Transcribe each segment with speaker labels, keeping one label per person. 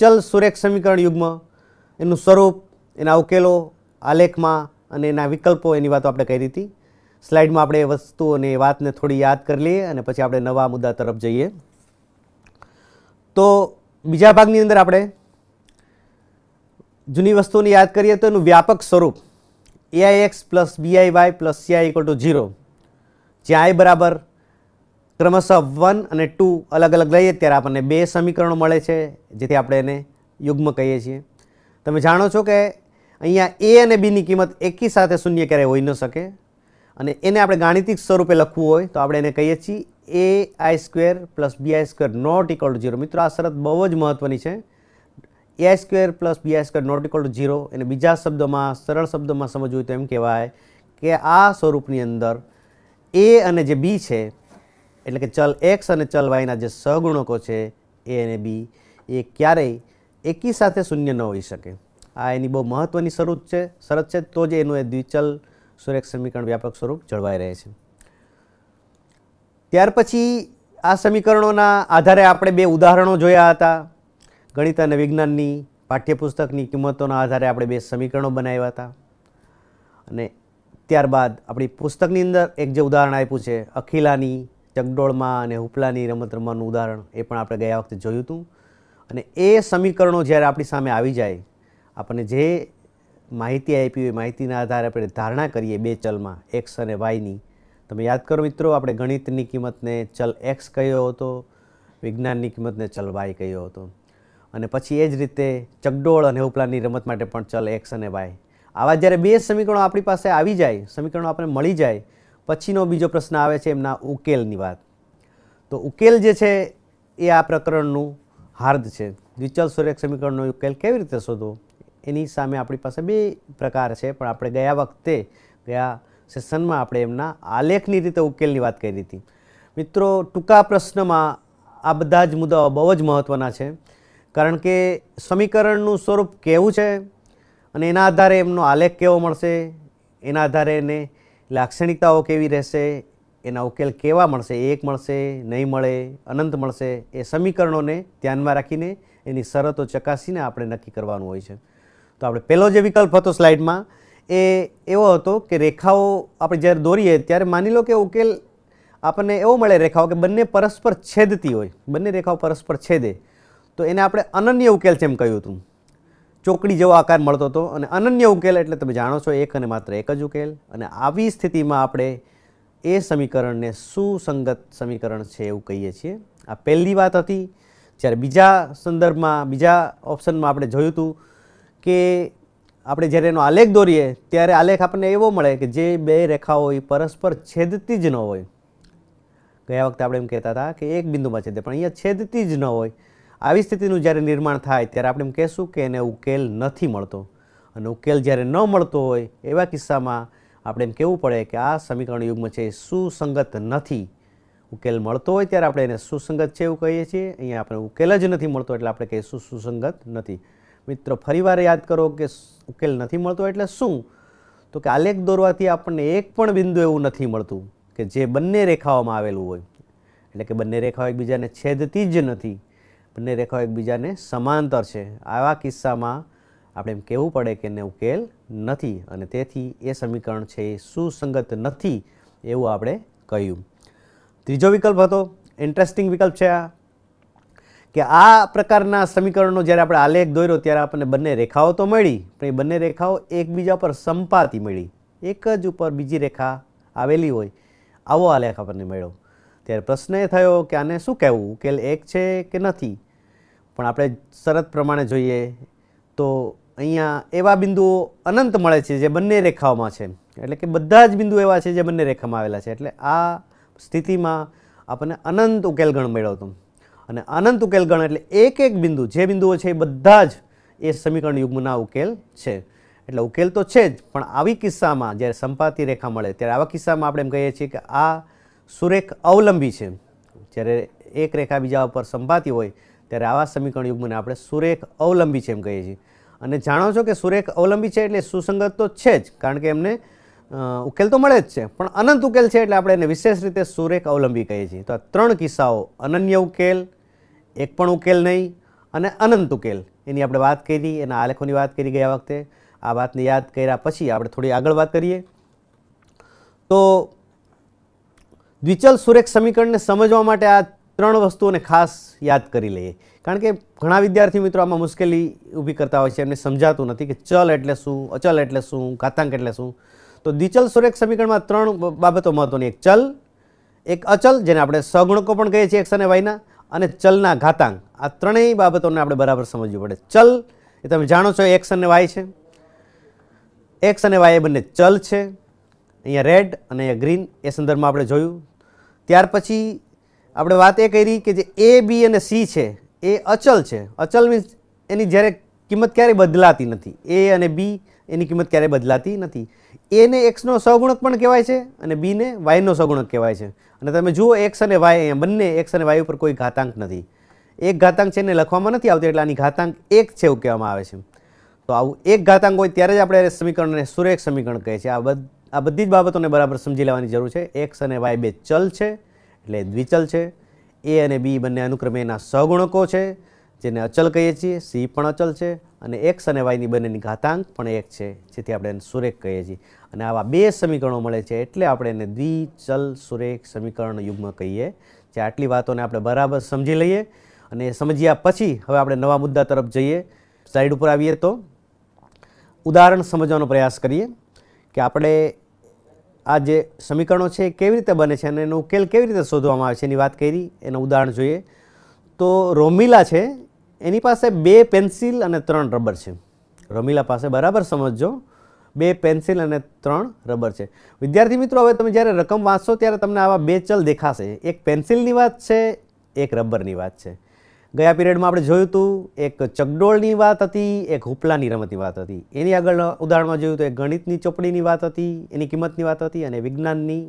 Speaker 1: ચલ સુરેખ સમીકરણ યુગ્મ એનું સ્વરૂપ એના ઉકેલો આલેખમાં અને એના વિકલ્પો એની વાતો આપણે કરી હતી સ્લાઇડમાં આપણે એ વસ્તુ અને એ વાતને થોડી યાદ કરી લઈએ અને પછી આપણે નવા મુદ્દા તરફ જઈએ તો બીજા ભાગની અંદર આપણે જૂની વસ્તુની યાદ કરીએ તો એનું વ્યાપક સ્વરૂપ a i x plus b i y plus c i equal to zero જ્યાં આઈ બરાબર ક્રમશઃ વન અને ટુ અલગ અલગ લઈએ ત્યારે આપણને બે સમીકરણો મળે છે જેથી આપણે એને યુગ્મ કહીએ છીએ તમે જાણો છો કે અહીંયા એ અને બીની કિંમત એકી સાથે શૂન્ય ક્યારેય હોઈ ન શકે અને એને આપણે ગાણિતિક સ્વરૂપે લખવું હોય તો આપણે એને કહીએ છીએ a i square plus b i square not equal to zero મિત્રો આ શરત બહુ જ મહત્વની છે a i square plus b i square not equal to zero એને બીજા શબ્દોમાં સરળ શબ્દોમાં સમજવું તો એમ કહેવાય કે આ સ્વરૂપની અંદર એ અને જે બી છે એટલે કે ચલ એક્સ અને ચલ વાયના જે સહગુણકો છે એ અને બી એ ક્યારેય એકી સાથે શૂન્ય ન હોઈ શકે આ એની બહુ મહત્ત્વની શરૂત છે શરત છે તો જ એનું એ દ્વિચલ સુરેખ સમીકરણ વ્યાપક સ્વરૂપ જળવાઈ રહે છે ત્યાર પછી આ સમીકરણોના આધારે આપણે બે ઉદાહરણો જોયા હતા ગણિત અને વિજ્ઞાનની પાઠ્યપુસ્તકની કિંમતોના આધારે આપણે બે સમીકરણો બનાવ્યા હતા અને ત્યારબાદ આપણી પુસ્તકની અંદર એક જે ઉદાહરણ આપ્યું છે અખિલાની ચગડોળમાં અને હુપલાની રમત રમવાનું ઉદાહરણ એ પણ આપણે ગયા વખતે જોયું હતું અને એ સમીકરણો જ્યારે આપણી સામે આવી જાય આપણને જે માહિતી આપી હોય માહિતીના આધારે આપણે ધારણા કરીએ બે ચલમાં એક્સ અને વાયની તમે યાદ કરો મિત્રો આપણે ગણિતની કિંમતને ચલ એક્સ કહ્યો હતો વિજ્ઞાનની કિંમતને ચલ વાય કહ્યો હતો અને પછી એ જ રીતે ચગડોળ અને ઉપલાની રમત માટે પણ ચલ એક્સ અને વાય આવા જ્યારે બે સમીકરણો આપણી પાસે આવી જાય સમીકરણો આપણે મળી જાય પછીનો બીજો પ્રશ્ન આવે છે એમના ઉકેલની વાત તો ઉકેલ જે છે એ આ પ્રકરણનું હાર્દ છે દ્વિચલ સૂર્યક સમીકરણનો ઉકેલ કેવી રીતે શોધો એની સામે આપણી પાસે બે પ્રકાર છે પણ આપણે ગયા વખતે ગયા સેશનમાં આપણે એમના આલેખની રીતે ઉકેલની વાત કરી હતી મિત્રો ટૂંકા પ્રશ્નમાં આ બધા જ મુદ્દાઓ બહુ જ મહત્ત્વના છે કારણ કે સમીકરણનું સ્વરૂપ કેવું છે અને એના આધારે એમનો આલેખ કેવો મળશે એના આધારે એને લાક્ષણિકતાઓ કેવી રહેશે એના ઉકેલ કેવા મળશે એક મળશે નહીં મળે અનંત મળશે એ સમીકરણોને ધ્યાનમાં રાખીને એની શરતો ચકાસીને આપણે નક્કી કરવાનું હોય છે તો આપણે પહેલો જે વિકલ્પ હતો સ્લાઇડમાં એ એવો હતો કે રેખાઓ આપણે જ્યારે દોરીએ ત્યારે માની લો કે ઉકેલ આપણને એવો મળે રેખાઓ કે બંને પરસ્પર છેદતી હોય બંને રેખાઓ પરસ્પર છેદે તો એને આપણે અનન્ય ઉકેલ જેમ કહ્યું હતું ચોકડી જેવો આકાર મળતો હતો અને અનન્ય ઉકેલ એટલે તમે જાણો છો એક અને માત્ર એક જ ઉકેલ અને આવી સ્થિતિમાં આપણે એ સમીકરણને સુસંગત સમીકરણ છે એવું કહીએ છીએ આ પહેલી વાત હતી જ્યારે બીજા સંદર્ભમાં બીજા ઓપ્શનમાં આપણે જોયું હતું કે આપણે જ્યારે એનો આલેખ દોરીએ ત્યારે આલેખ આપણને એવો મળે કે જે બે રેખાઓ એ પરસ્પર છેદતી જ ન હોય ગયા વખતે આપણે એમ કહેતા હતા કે એક બિંદુમાં છેદે પણ અહીંયા છેદતી જ ન હોય આવી સ્થિતિનું જ્યારે નિર્માણ થાય ત્યારે આપણે એમ કહેશું કે એને ઉકેલ નથી મળતો અને ઉકેલ જ્યારે ન મળતો હોય એવા કિસ્સામાં આપણે એમ કહેવું પડે કે આ સમીકરણ યુગ્મ છે સુસંગત નથી ઉકેલ મળતો હોય ત્યારે આપણે એને સુસંગત છે એવું કહીએ છીએ અહીંયા આપણે ઉકેલ જ નથી મળતો એટલે આપણે કહીશું સુસંગત નથી મિત્રો ફરીવાર યાદ કરો કે ઉકેલ નથી મળતો એટલે શું તો કે આલેખ દોરવાથી આપણને એક પણ બિંદુ એવું નથી મળતું કે જે બંને રેખાઓમાં આવેલું હોય એટલે કે બંને રેખાઓ એકબીજાને છેદતી જ નથી બંને રેખાઓ એકબીજાને સમાંતર છે આવા કિસ્સામાં આપણે એમ કહેવું પડે કે એને ઉકેલ નથી અને તેથી એ સમીકરણ છે એ સુસંગત નથી એવું આપણે કહ્યું ત્રીજો વિકલ્પ હતો ઇન્ટરેસ્ટિંગ વિકલ્પ છે આ કે આ પ્રકારના સમીકરણનો જ્યારે આપણે આલેખ દોર્યો ત્યારે આપણને બંને રેખાઓ તો મળી પણ એ બંને રેખાઓ એકબીજા પર સંપાતી મળી એક જ ઉપર બીજી રેખા આવેલી હોય આવો આલેખ આપણને મળ્યો ત્યારે પ્રશ્ન એ થયો કે આને શું કહેવું ઉકેલ એક છે કે નથી પણ આપણે શરત પ્રમાણે જોઈએ તો અહીંયા એવા બિંદુઓ અનંત મળે છે જે બંને રેખાઓમાં છે એટલે કે બધા જ બિંદુ એવા છે જે બંને રેખામાં આવેલા છે એટલે આ સ્થિતિમાં આપણને અનંત ઉકેલગણ ગણ મળ્યો હતો અને અનંત ઉકેલ ગણ એટલે એક એક બિંદુ જે બિંદુઓ છે એ બધા જ એ સમીકરણ યુગ્મના ઉકેલ છે એટલે ઉકેલ તો છે જ પણ આવી કિસ્સામાં જ્યારે સંપાતી રેખા મળે ત્યારે આવા કિસ્સામાં આપણે એમ કહીએ છીએ કે આ સુરેખ અવલંબી છે જ્યારે એક રેખા બીજા ઉપર સંપાતી હોય ત્યારે આવા સમીકરણ યુગ્મને આપણે સુરેખ અવલંબી છે એમ કહીએ છીએ અને જાણો છો કે સુરેખ અવલંબી છે એટલે સુસંગત તો છે જ કારણ કે એમને ઉકેલ તો મળે જ છે પણ અનંત ઉકેલ છે એટલે આપણે એને વિશેષ રીતે સુરેખ અવલંબી કહીએ છીએ તો આ ત્રણ કિસ્સાઓ અનન્ય ઉકેલ એક પણ ઉકેલ નહીં અને અનંત ઉકેલ એની આપણે વાત કરી એના આલેખોની વાત કરી ગયા વખતે આ વાતને યાદ કર્યા પછી આપણે થોડી આગળ વાત કરીએ તો દ્વિચલ સુરેખ સમીકરણને સમજવા માટે આ ત્રણ વસ્તુઓને ખાસ યાદ કરી લઈએ કારણ કે ઘણા વિદ્યાર્થી મિત્રો આમાં મુશ્કેલી ઊભી કરતા હોય છે એમને સમજાતું નથી કે ચલ એટલે શું અચલ એટલે શું ઘાતાંક એટલે શું તો દ્વિચલ સુરેખ સમીકરણમાં ત્રણ બાબતો મહત્વની એક ચલ એક અચલ જેને આપણે સગુણકો પણ કહીએ છીએ એક્સ અને વાયના અને ચલના ઘાતાંક આ ત્રણેય બાબતોને આપણે બરાબર સમજવું પડે ચલ એ તમે જાણો છો એક્સ અને વાય છે એક્સ અને વાય એ બંને ચલ છે અહીંયા રેડ અને અહીંયા ગ્રીન એ સંદર્ભમાં આપણે જોયું ત્યાર પછી આપણે વાત એ કરી કે જે એ બી અને સી છે એ અચલ છે અચલ મીન્સ એની જ્યારે કિંમત ક્યારેય બદલાતી નથી એ અને બી એની કિંમત ક્યારેય બદલાતી નથી એને એક્સનો સહગુણક પણ કહેવાય છે અને બીને વાયનો સહગુણક કહેવાય છે અને તમે જુઓ એક્સ અને વાય અહીંયા બંને એક્સ અને વાય ઉપર કોઈ ઘાતાંક નથી એક ઘાતાંક છે એને લખવામાં નથી આવતી એટલે આની ઘાતાંક એક છે એવું કહેવામાં આવે છે તો આવું એક ઘાતાંક હોય ત્યારે જ આપણે સમીકરણને સુરેખ સમીકરણ કહે છે આ બધી જ બાબતોને બરાબર સમજી લેવાની જરૂર છે એક્સ અને વાય બે ચલ છે એટલે દ્વિચલ છે એ અને બી બંને અનુક્રમે એના સહગુણકો છે જેને અચલ કહીએ છીએ સી પણ અચલ છે અને એક્સ અને વાયની બંનેની ઘાતાંક પણ એક છે જેથી આપણે એને સુરેખ કહીએ છીએ અને આવા બે સમીકરણો મળે છે એટલે આપણે એને દ્વિચલ સુરેખ સમીકરણ યુગ્મ કહીએ જે આટલી વાતોને આપણે બરાબર સમજી લઈએ અને સમજ્યા પછી હવે આપણે નવા મુદ્દા તરફ જઈએ સાઈડ ઉપર આવીએ તો ઉદાહરણ સમજવાનો પ્રયાસ કરીએ કે આપણે આ જે સમીકરણો છે કેવી રીતે બને છે અને એનો ઉકેલ કેવી રીતે શોધવામાં આવે છે એની વાત કરી એનું ઉદાહરણ જોઈએ તો રોમિલા છે એની પાસે બે પેન્સિલ અને ત્રણ રબર છે રોમિલા પાસે બરાબર સમજજો બે પેન્સિલ અને ત્રણ રબર છે વિદ્યાર્થી મિત્રો હવે તમે જ્યારે રકમ વાંચશો ત્યારે તમને આવા બે ચલ દેખાશે એક પેન્સિલની વાત છે એક રબરની વાત છે ગયા પિરિયડમાં આપણે જોયું હતું એક ચગડોળની વાત હતી એક હુપલાની રમતની વાત હતી એની આગળ ઉદાહરણમાં જોયું તો એક ગણિતની ચોપડીની વાત હતી એની કિંમતની વાત હતી અને વિજ્ઞાનની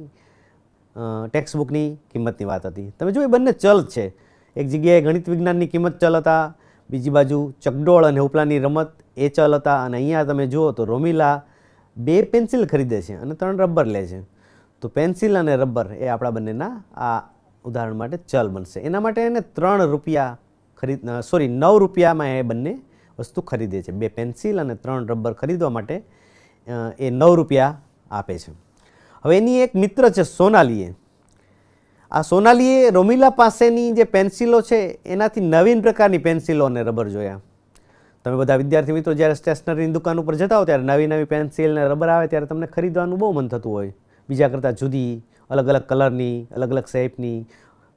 Speaker 1: ટેક્સ્ટબુકની કિંમતની વાત હતી તમે જુઓ એ બંને ચલ છે એક જગ્યાએ ગણિત વિજ્ઞાનની કિંમત ચલ હતા બીજી બાજુ ચકડોળ અને ઉપલાની રમત એ ચલ હતા અને અહીંયા તમે જુઓ તો રોમિલા બે પેન્સિલ ખરીદે છે અને ત્રણ રબર લે છે તો પેન્સિલ અને રબર એ આપણા બંનેના આ ઉદાહરણ માટે ચલ બનશે એના માટે એને ત્રણ રૂપિયા ખરીદ સોરી નવ રૂપિયામાં એ બંને વસ્તુ ખરીદે છે બે પેન્સિલ અને ત્રણ રબર ખરીદવા માટે એ નવ રૂપિયા આપે છે હવે એની એક મિત્ર છે સોનાલીએ આ સોનાલીએ રોમિલા પાસેની જે પેન્સિલો છે એનાથી નવીન પ્રકારની પેન્સિલો અને રબર જોયા તમે બધા વિદ્યાર્થી મિત્રો જ્યારે સ્ટેશનરીની દુકાન ઉપર જતા હો ત્યારે નવી નવી પેન્સિલ ને રબર આવે ત્યારે તમને ખરીદવાનું બહુ મન થતું હોય બીજા કરતાં જુદી અલગ અલગ કલરની અલગ અલગ શેપની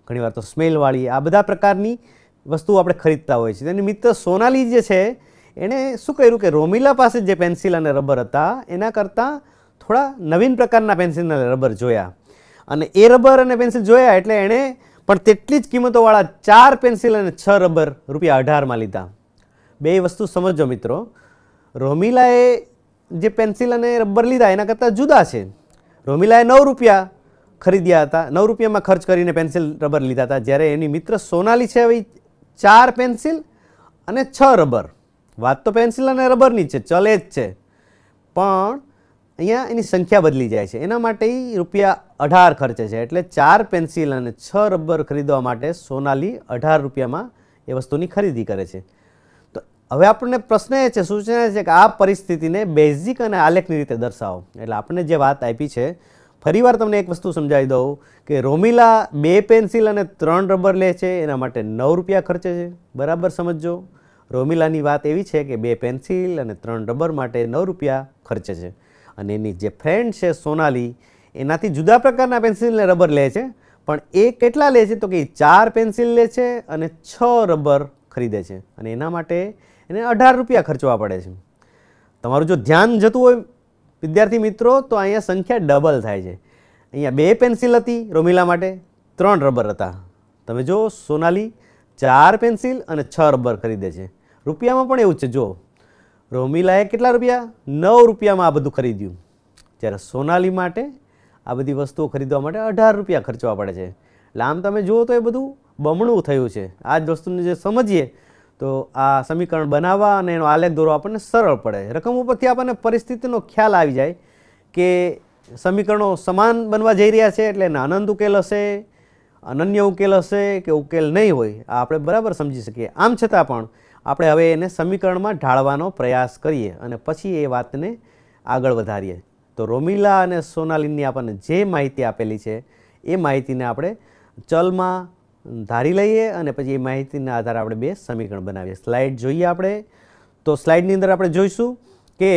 Speaker 1: ઘણીવાર તો સ્મેલવાળી આ બધા પ્રકારની વસ્તુ આપણે ખરીદતા હોઈએ છીએ તેની મિત્ર સોનાલી જે છે એણે શું કર્યું કે રોમિલા પાસે જે પેન્સિલ અને રબર હતા એના કરતાં થોડા નવીન પ્રકારના પેન્સિલ અને રબર જોયા અને એ રબર અને પેન્સિલ જોયા એટલે એણે પણ તેટલી જ કિંમતોવાળા ચાર પેન્સિલ અને છ રબર રૂપિયા અઢારમાં લીધા બે વસ્તુ સમજો મિત્રો રોમિલાએ જે પેન્સિલ અને રબર લીધા એના કરતાં જુદા છે રોમિલાએ નવ રૂપિયા ખરીદ્યા હતા નવ રૂપિયામાં ખર્ચ કરીને પેન્સિલ રબર લીધા હતા જ્યારે એની મિત્ર સોનાલી છે હવે ચાર પેન્સિલ અને છ રબર વાત તો પેન્સિલ અને રબરની છે ચલે જ છે પણ અહીંયા એની સંખ્યા બદલી જાય છે એના માટે રૂપિયા અઢાર ખર્ચે છે એટલે ચાર પેન્સિલ અને છ રબર ખરીદવા માટે સોનાલી અઢાર રૂપિયામાં એ વસ્તુની ખરીદી કરે છે તો હવે આપણને પ્રશ્ન એ છે સૂચના છે કે આ પરિસ્થિતિને બેઝિક અને આલેખની રીતે દર્શાવો એટલે આપણે જે વાત આપી છે ફરીવાર તમને એક વસ્તુ સમજાવી દઉં કે રોમિલા બે પેન્સિલ અને ત્રણ રબર લે છે એના માટે નવ રૂપિયા ખર્ચે છે બરાબર સમજજો રોમિલાની વાત એવી છે કે બે પેન્સિલ અને ત્રણ રબર માટે નવ રૂપિયા ખર્ચે છે અને એની જે ફ્રેન્ડ છે સોનાલી એનાથી જુદા પ્રકારના પેન્સિલને રબર લે છે પણ એ કેટલા લે છે તો કે ચાર પેન્સિલ લે છે અને છ રબર ખરીદે છે અને એના માટે એને અઢાર રૂપિયા ખર્ચવા પડે છે તમારું જો ધ્યાન જતું હોય વિદ્યાર્થી મિત્રો તો અહીંયા સંખ્યા ડબલ થાય છે અહીંયા બે પેન્સિલ હતી રોમિલા માટે ત્રણ રબર હતા તમે જો સોનાલી ચાર પેન્સિલ અને છ રબર ખરીદે છે રૂપિયામાં પણ એવું છે જો રોમિલાએ કેટલા રૂપિયા નવ રૂપિયામાં આ બધું ખરીદ્યું જ્યારે સોનાલી માટે આ બધી વસ્તુઓ ખરીદવા માટે અઢાર રૂપિયા ખર્ચવા પડે છે એટલે આમ તમે જુઓ તો એ બધું બમણું થયું છે આ જ વસ્તુને જે સમજીએ તો આ સમીકરણ બનાવવા અને એનો આલેખ દોરવા આપણને સરળ પડે રકમ ઉપરથી આપણને પરિસ્થિતિનો ખ્યાલ આવી જાય કે સમીકરણો સમાન બનવા જઈ રહ્યા છે એટલે એના આનંદ ઉકેલ હશે અનન્ય ઉકેલ હશે કે ઉકેલ નહીં હોય આ આપણે બરાબર સમજી શકીએ આમ છતાં પણ આપણે હવે એને સમીકરણમાં ઢાળવાનો પ્રયાસ કરીએ અને પછી એ વાતને આગળ વધારીએ તો રોમિલા અને સોનાલીની આપણને જે માહિતી આપેલી છે એ માહિતીને આપણે ચલમાં ધારી લઈએ અને પછી એ માહિતીના આધારે આપણે બે સમીકરણ બનાવીએ સ્લાઇડ જોઈએ આપણે તો સ્લાઇડની અંદર આપણે જોઈશું કે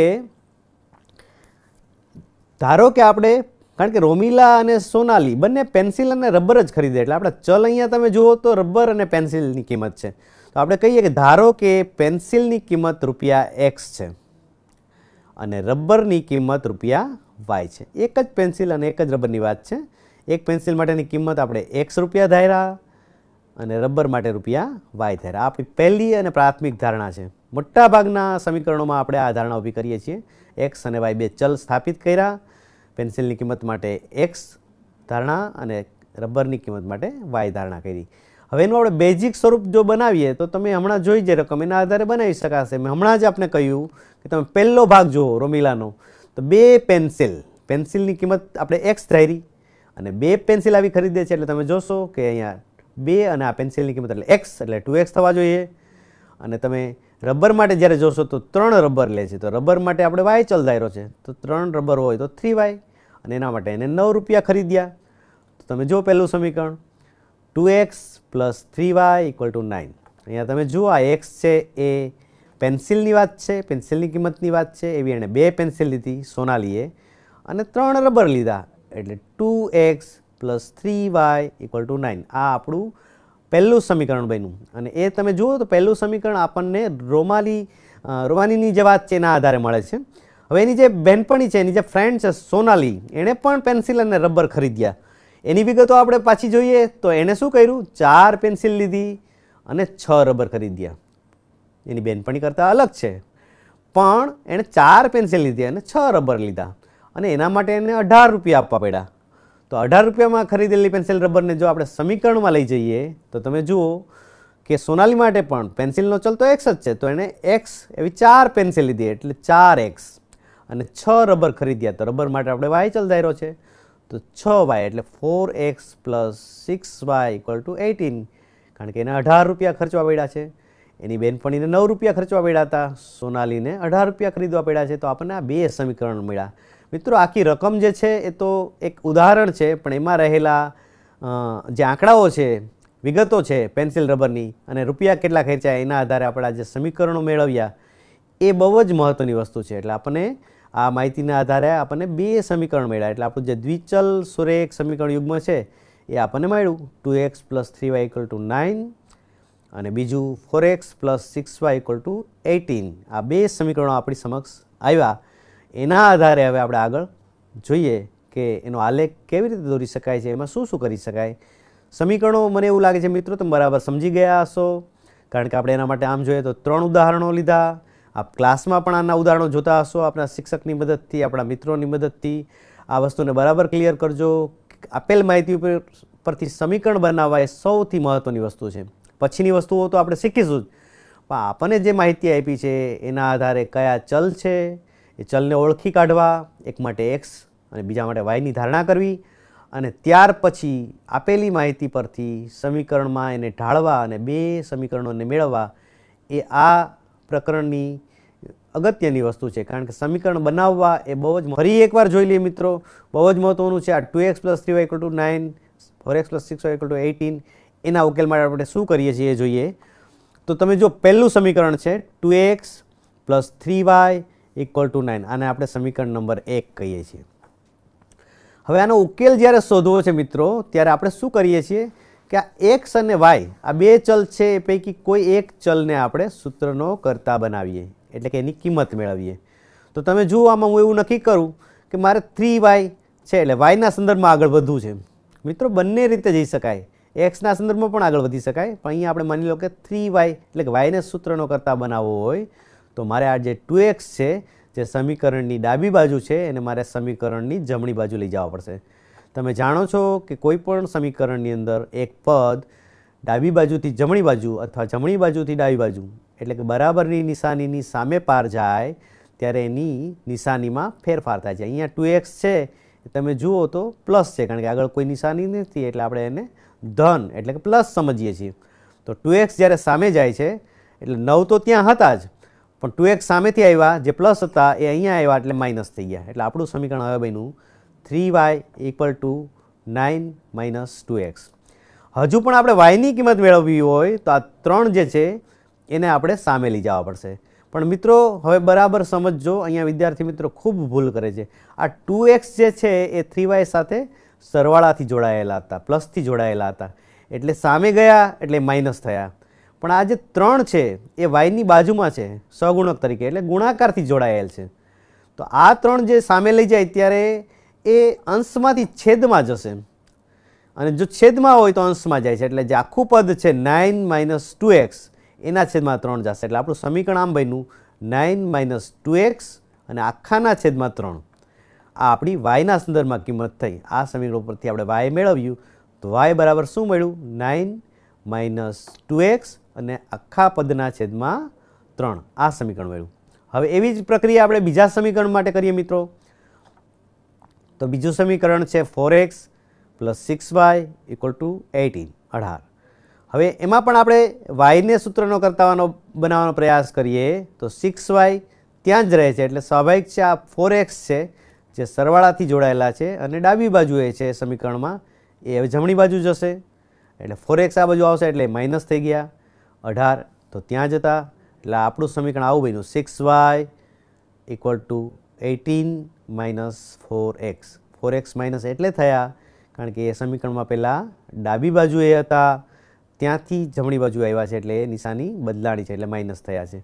Speaker 1: ધારો કે આપણે કારણ કે રોમિલા અને સોનાલી બંને પેન્સિલ અને રબર જ ખરીદે એટલે આપણે ચલ અહીંયા તમે જુઓ તો રબર અને પેન્સિલની કિંમત છે તો આપણે કહીએ કે ધારો કે પેન્સિલની કિંમત રૂપિયા એક્સ છે અને રબરની કિંમત રૂપિયા વાય છે એક જ પેન્સિલ અને એક જ રબરની વાત છે એક પેન્સિલ માટેની કિંમત આપણે એક્સ રૂપિયા ધાર્યા અને રબર માટે રૂપિયા વાય થયા આપણી પહેલી અને પ્રાથમિક ધારણા છે મોટાભાગના સમીકરણોમાં આપણે આ ધારણા ઊભી કરીએ છીએ એક્સ અને વાય બે ચલ સ્થાપિત કર્યા પેન્સિલની કિંમત માટે એક્સ ધારણા અને રબરની કિંમત માટે વાય ધારણા કરી હવે એનું આપણે બેઝિક સ્વરૂપ જો બનાવીએ તો તમે હમણાં જોઈ જે રકમ એના આધારે બનાવી શકાશે મેં હમણાં જ આપને કહ્યું કે તમે પહેલો ભાગ જુઓ રોમિલાનો તો બે પેન્સિલ પેન્સિલની કિંમત આપણે એક્સ ધારી અને બે પેન્સિલ આવી ખરીદે છે એટલે તમે જોશો કે અહીંયા બે અને આ પેન્સિલની કિંમત એટલે એક્સ એટલે ટુ એક્સ થવા જોઈએ અને તમે રબર માટે જ્યારે જોશો તો ત્રણ રબર લે છે તો રબર માટે આપણે વાય ચલ ધાર્યો છે તો ત્રણ રબર હોય તો થ્રી વાય અને એના માટે એને નવ રૂપિયા ખરીદ્યા તો તમે જુઓ પહેલું સમીકરણ two x plus three y equal to nine અહીંયા તમે જુઓ આ એક્સ છે એ પેન્સિલની વાત છે પેન્સિલની કિંમતની વાત છે એવી એણે બે પેન્સિલ લીધી સોનાલીએ અને ત્રણ રબર લીધા એટલે two x plus three y equal to nine આ આપણું પહેલું સમીકરણ બન્યું અને એ તમે જુઓ તો પહેલું સમીકરણ આપણને રોમાલી રોમાનીની જે વાત છે એના આધારે મળે છે હવે એની જે બહેનપણી છે એની જે ફ્રેન્ડ છે સોનાલી એણે પણ પેન્સિલ અને રબર ખરીદ્યા એની વિગતો આપણે પાછી જોઈએ તો એણે શું કર્યું ચાર પેન્સિલ લીધી અને છ રબર ખરીદ્યા એની બહેનપણી કરતાં અલગ છે પણ એણે ચાર પેન્સિલ લીધી અને છ રબર લીધા અને એના માટે એને અઢાર રૂપિયા આપવા પડ્યા તો અઢાર રૂપિયામાં ખરીદેલી પેન્સિલ રબરને જો આપણે સમીકરણમાં લઈ જઈએ તો તમે જુઓ કે સોનાલી માટે પણ પેન્સિલનો ચલ તો એક્સ જ છે તો એણે એક્સ એવી ચાર પેન્સિલ લીધી એટલે ચાર એક્સ અને છ રબર ખરીદ્યા તો રબર માટે આપણે વાય ચલ ધાર્યો છે તો છ વાય એટલે four x plus six y equal to eighteen કારણ કે એને અઢાર રૂપિયા ખર્ચવા પડ્યા છે એની બેનપણીને નવ રૂપિયા ખર્ચવા પડ્યા હતા સોનાલીને અઢાર રૂપિયા ખરીદવા પડ્યા છે તો આપણને આ બે સમીકરણ મળ્યા મિત્રો આખી રકમ જે છે એ તો એક ઉદાહરણ છે પણ એમાં રહેલા જે આંકડાઓ છે વિગતો છે પેન્સિલ રબરની અને રૂપિયા કેટલા ખર્ચાયા એના આધારે આપણા જે સમીકરણો મેળવ્યા એ બહુ જ મહત્ત્વની વસ્તુ છે એટલે આપણને આ માહિતીના આધારે આપણને બે સમીકરણ મળ્યા એટલે આપણું જે દ્વિચલ સુરેખ સમીકરણ યુગ્મ છે એ આપણને મળ્યું two x plus three y equal to nine અને બીજું four x plus six y equal to eighteen આ બે સમીકરણો આપણી સમક્ષ આવ્યા એના આધારે હવે આપણે આગળ જોઈએ કે એનો આલેખ કેવી રીતે દોરી શકાય છે એમાં શું શું કરી શકાય સમીકરણો મને એવું લાગે છે મિત્રો તમે બરાબર સમજી ગયા હશો કારણ કે આપણે એના માટે આમ જોઈએ તો ત્રણ ઉદાહરણો લીધા આપ ક્લાસમાં પણ આના ઉદાહરણો જોતા હશો આપણા શિક્ષકની મદદથી આપણા મિત્રોની મદદથી આ વસ્તુને બરાબર ક્લિયર કરજો આપેલ માહિતી ઉપર પરથી સમીકરણ બનાવવા એ સૌથી મહત્ત્વની વસ્તુ છે પછીની વસ્તુઓ તો આપણે શીખીશું જ પણ આપણને જે માહિતી આપી છે એના આધારે કયા ચલ છે એ ચલને ઓળખી કાઢવા એક માટે એક્સ અને બીજા માટે વાયની ધારણા કરવી અને ત્યાર પછી આપેલી માહિતી પરથી સમીકરણમાં એને ઢાળવા અને બે સમીકરણોને મેળવવા એ આ પ્રકરણની અગત્યની વસ્તુ છે કારણ કે સમીકરણ બનાવવા એ બહુ જ ફરી એકવાર જોઈ લઈએ મિત્રો બહુ જ મહત્ત્વનું છે આ two x plus three y to nine four x plus six y to eighteen એના ઉકેલ માટે આપણે શું કરીએ છીએ એ જોઈએ તો તમે જો પહેલું સમીકરણ છે two x plus three y equal to nine આને આપણે સમીકરણ નંબર એક કહીએ છીએ હવે આનો ઉકેલ જ્યારે શોધવો છે મિત્રો ત્યારે આપણે શું કરીએ છીએ કે આ એક્સ અને વાય આ બે ચલ છે એ પૈકી કોઈ એક ચલને આપણે સૂત્રનો કરતા બનાવીએ એટલે કે એની કિંમત મેળવીએ તો તમે જુઓ આમાં હું એવું નક્કી કરું કે મારે થ્રી વાય છે એટલે વાયના સંદર્ભમાં આગળ વધવું છે મિત્રો બંને રીતે જઈ શકાય એક્સના સંદર્ભમાં પણ આગળ વધી શકાય પણ અહીંયા આપણે માની લો કે થ્રી વાય એટલે કે વાયને સૂત્રનો કરતા બનાવવો હોય તો મારે આ જે ટુ એક્સ છે જે સમીકરણની ડાબી બાજુ છે એને મારે સમીકરણની જમણી બાજુ લઈ જવા પડશે તમે જાણો છો કે કોઈ પણ સમીકરણની અંદર એક પદ ડાબી બાજુથી જમણી બાજુ અથવા જમણી બાજુથી ડાબી બાજુ એટલે કે બરાબરની નિશાનીની સામે પાર જાય ત્યારે એની નિશાનીમાં ફેરફાર થાય છે અહીંયા ટુ એક્સ છે તમે જુઓ તો પ્લસ છે કારણ કે આગળ કોઈ નિશાની નથી એટલે આપણે એને ધન એટલે કે પ્લસ સમજીએ છીએ તો ટુ એક્સ જ્યારે સામે જાય છે એટલે નવ તો ત્યાં હતા જ પણ ટુ એક્સ સામેથી આવ્યા જે પ્લસ હતા એ અહીંયા આવ્યા એટલે માઇનસ થઈ ગયા એટલે આપણું સમીકરણ હવે બન્યું three y equal to nine minus two x હજુ પણ આપણે વાયની કિંમત મેળવવી હોય તો આ ત્રણ જે છે એને આપણે સામે લઈ જવા પડશે પણ મિત્રો હવે બરાબર સમજજો અહીંયા વિદ્યાર્થી મિત્રો ખૂબ ભૂલ કરે છે આ ટુ એક્સ જે છે એ થ્રી વાય સાથે સરવાળાથી જોડાયેલા હતા પ્લસથી જોડાયેલા હતા એટલે સામે ગયા એટલે માઇનસ થયા પણ આ જે ત્રણ છે એ વાયની બાજુમાં છે સગુણક તરીકે એટલે ગુણાકારથી જોડાયેલ છે તો આ ત્રણ જે સામે લઈ જાય ત્યારે એ અંશમાંથી છેદમાં જશે અને જો છેદમાં હોય તો અંશમાં જાય છે એટલે જે આખું પદ છે નાઇન માઇનસ ટુ એક્સ એના છેદમાં ત્રણ જશે એટલે આપણું સમીકરણ આમ બન્યું નાઇન માઇનસ ટુ એક્સ અને આખાના છેદમાં ત્રણ આ આપણી વાયના સંદર્ભમાં કિંમત થઈ આ સમીકરણ ઉપરથી આપણે વાય મેળવ્યું તો વાય બરાબર શું મળ્યું નાઇન માઇનસ ટુ એક્સ અને આખા પદના છેદમાં ત્રણ આ સમીકરણ મળ્યું હવે એવી જ પ્રક્રિયા આપણે બીજા સમીકરણ માટે કરીએ મિત્રો તો બીજું સમીકરણ છે four x plus six y equal to eighteen અઢાર હવે એમાં પણ આપણે વાયને સૂત્રનો કરતાવાનો બનાવવાનો પ્રયાસ કરીએ તો સિક્સ વાય ત્યાં જ રહે છે એટલે સ્વાભાવિક છે આ ફોર એક્સ છે જે સરવાળાથી જોડાયેલા છે અને ડાબી બાજુએ છે સમીકરણમાં એ હવે જમણી બાજુ જશે એટલે ફોર એક્સ આ બાજુ આવશે એટલે માઇનસ થઈ ગયા અઢાર તો ત્યાં જતા એટલે આપણું સમીકરણ આવું બન્યું six y equal to eighteen minus four x four x minus એટલે થયા કારણ કે એ સમીકરણમાં પહેલાં ડાબી બાજુ એ હતા ત્યાંથી જમણી બાજુ આવ્યા છે એટલે એ નિશાની બદલાણી છે એટલે માઇનસ થયા છે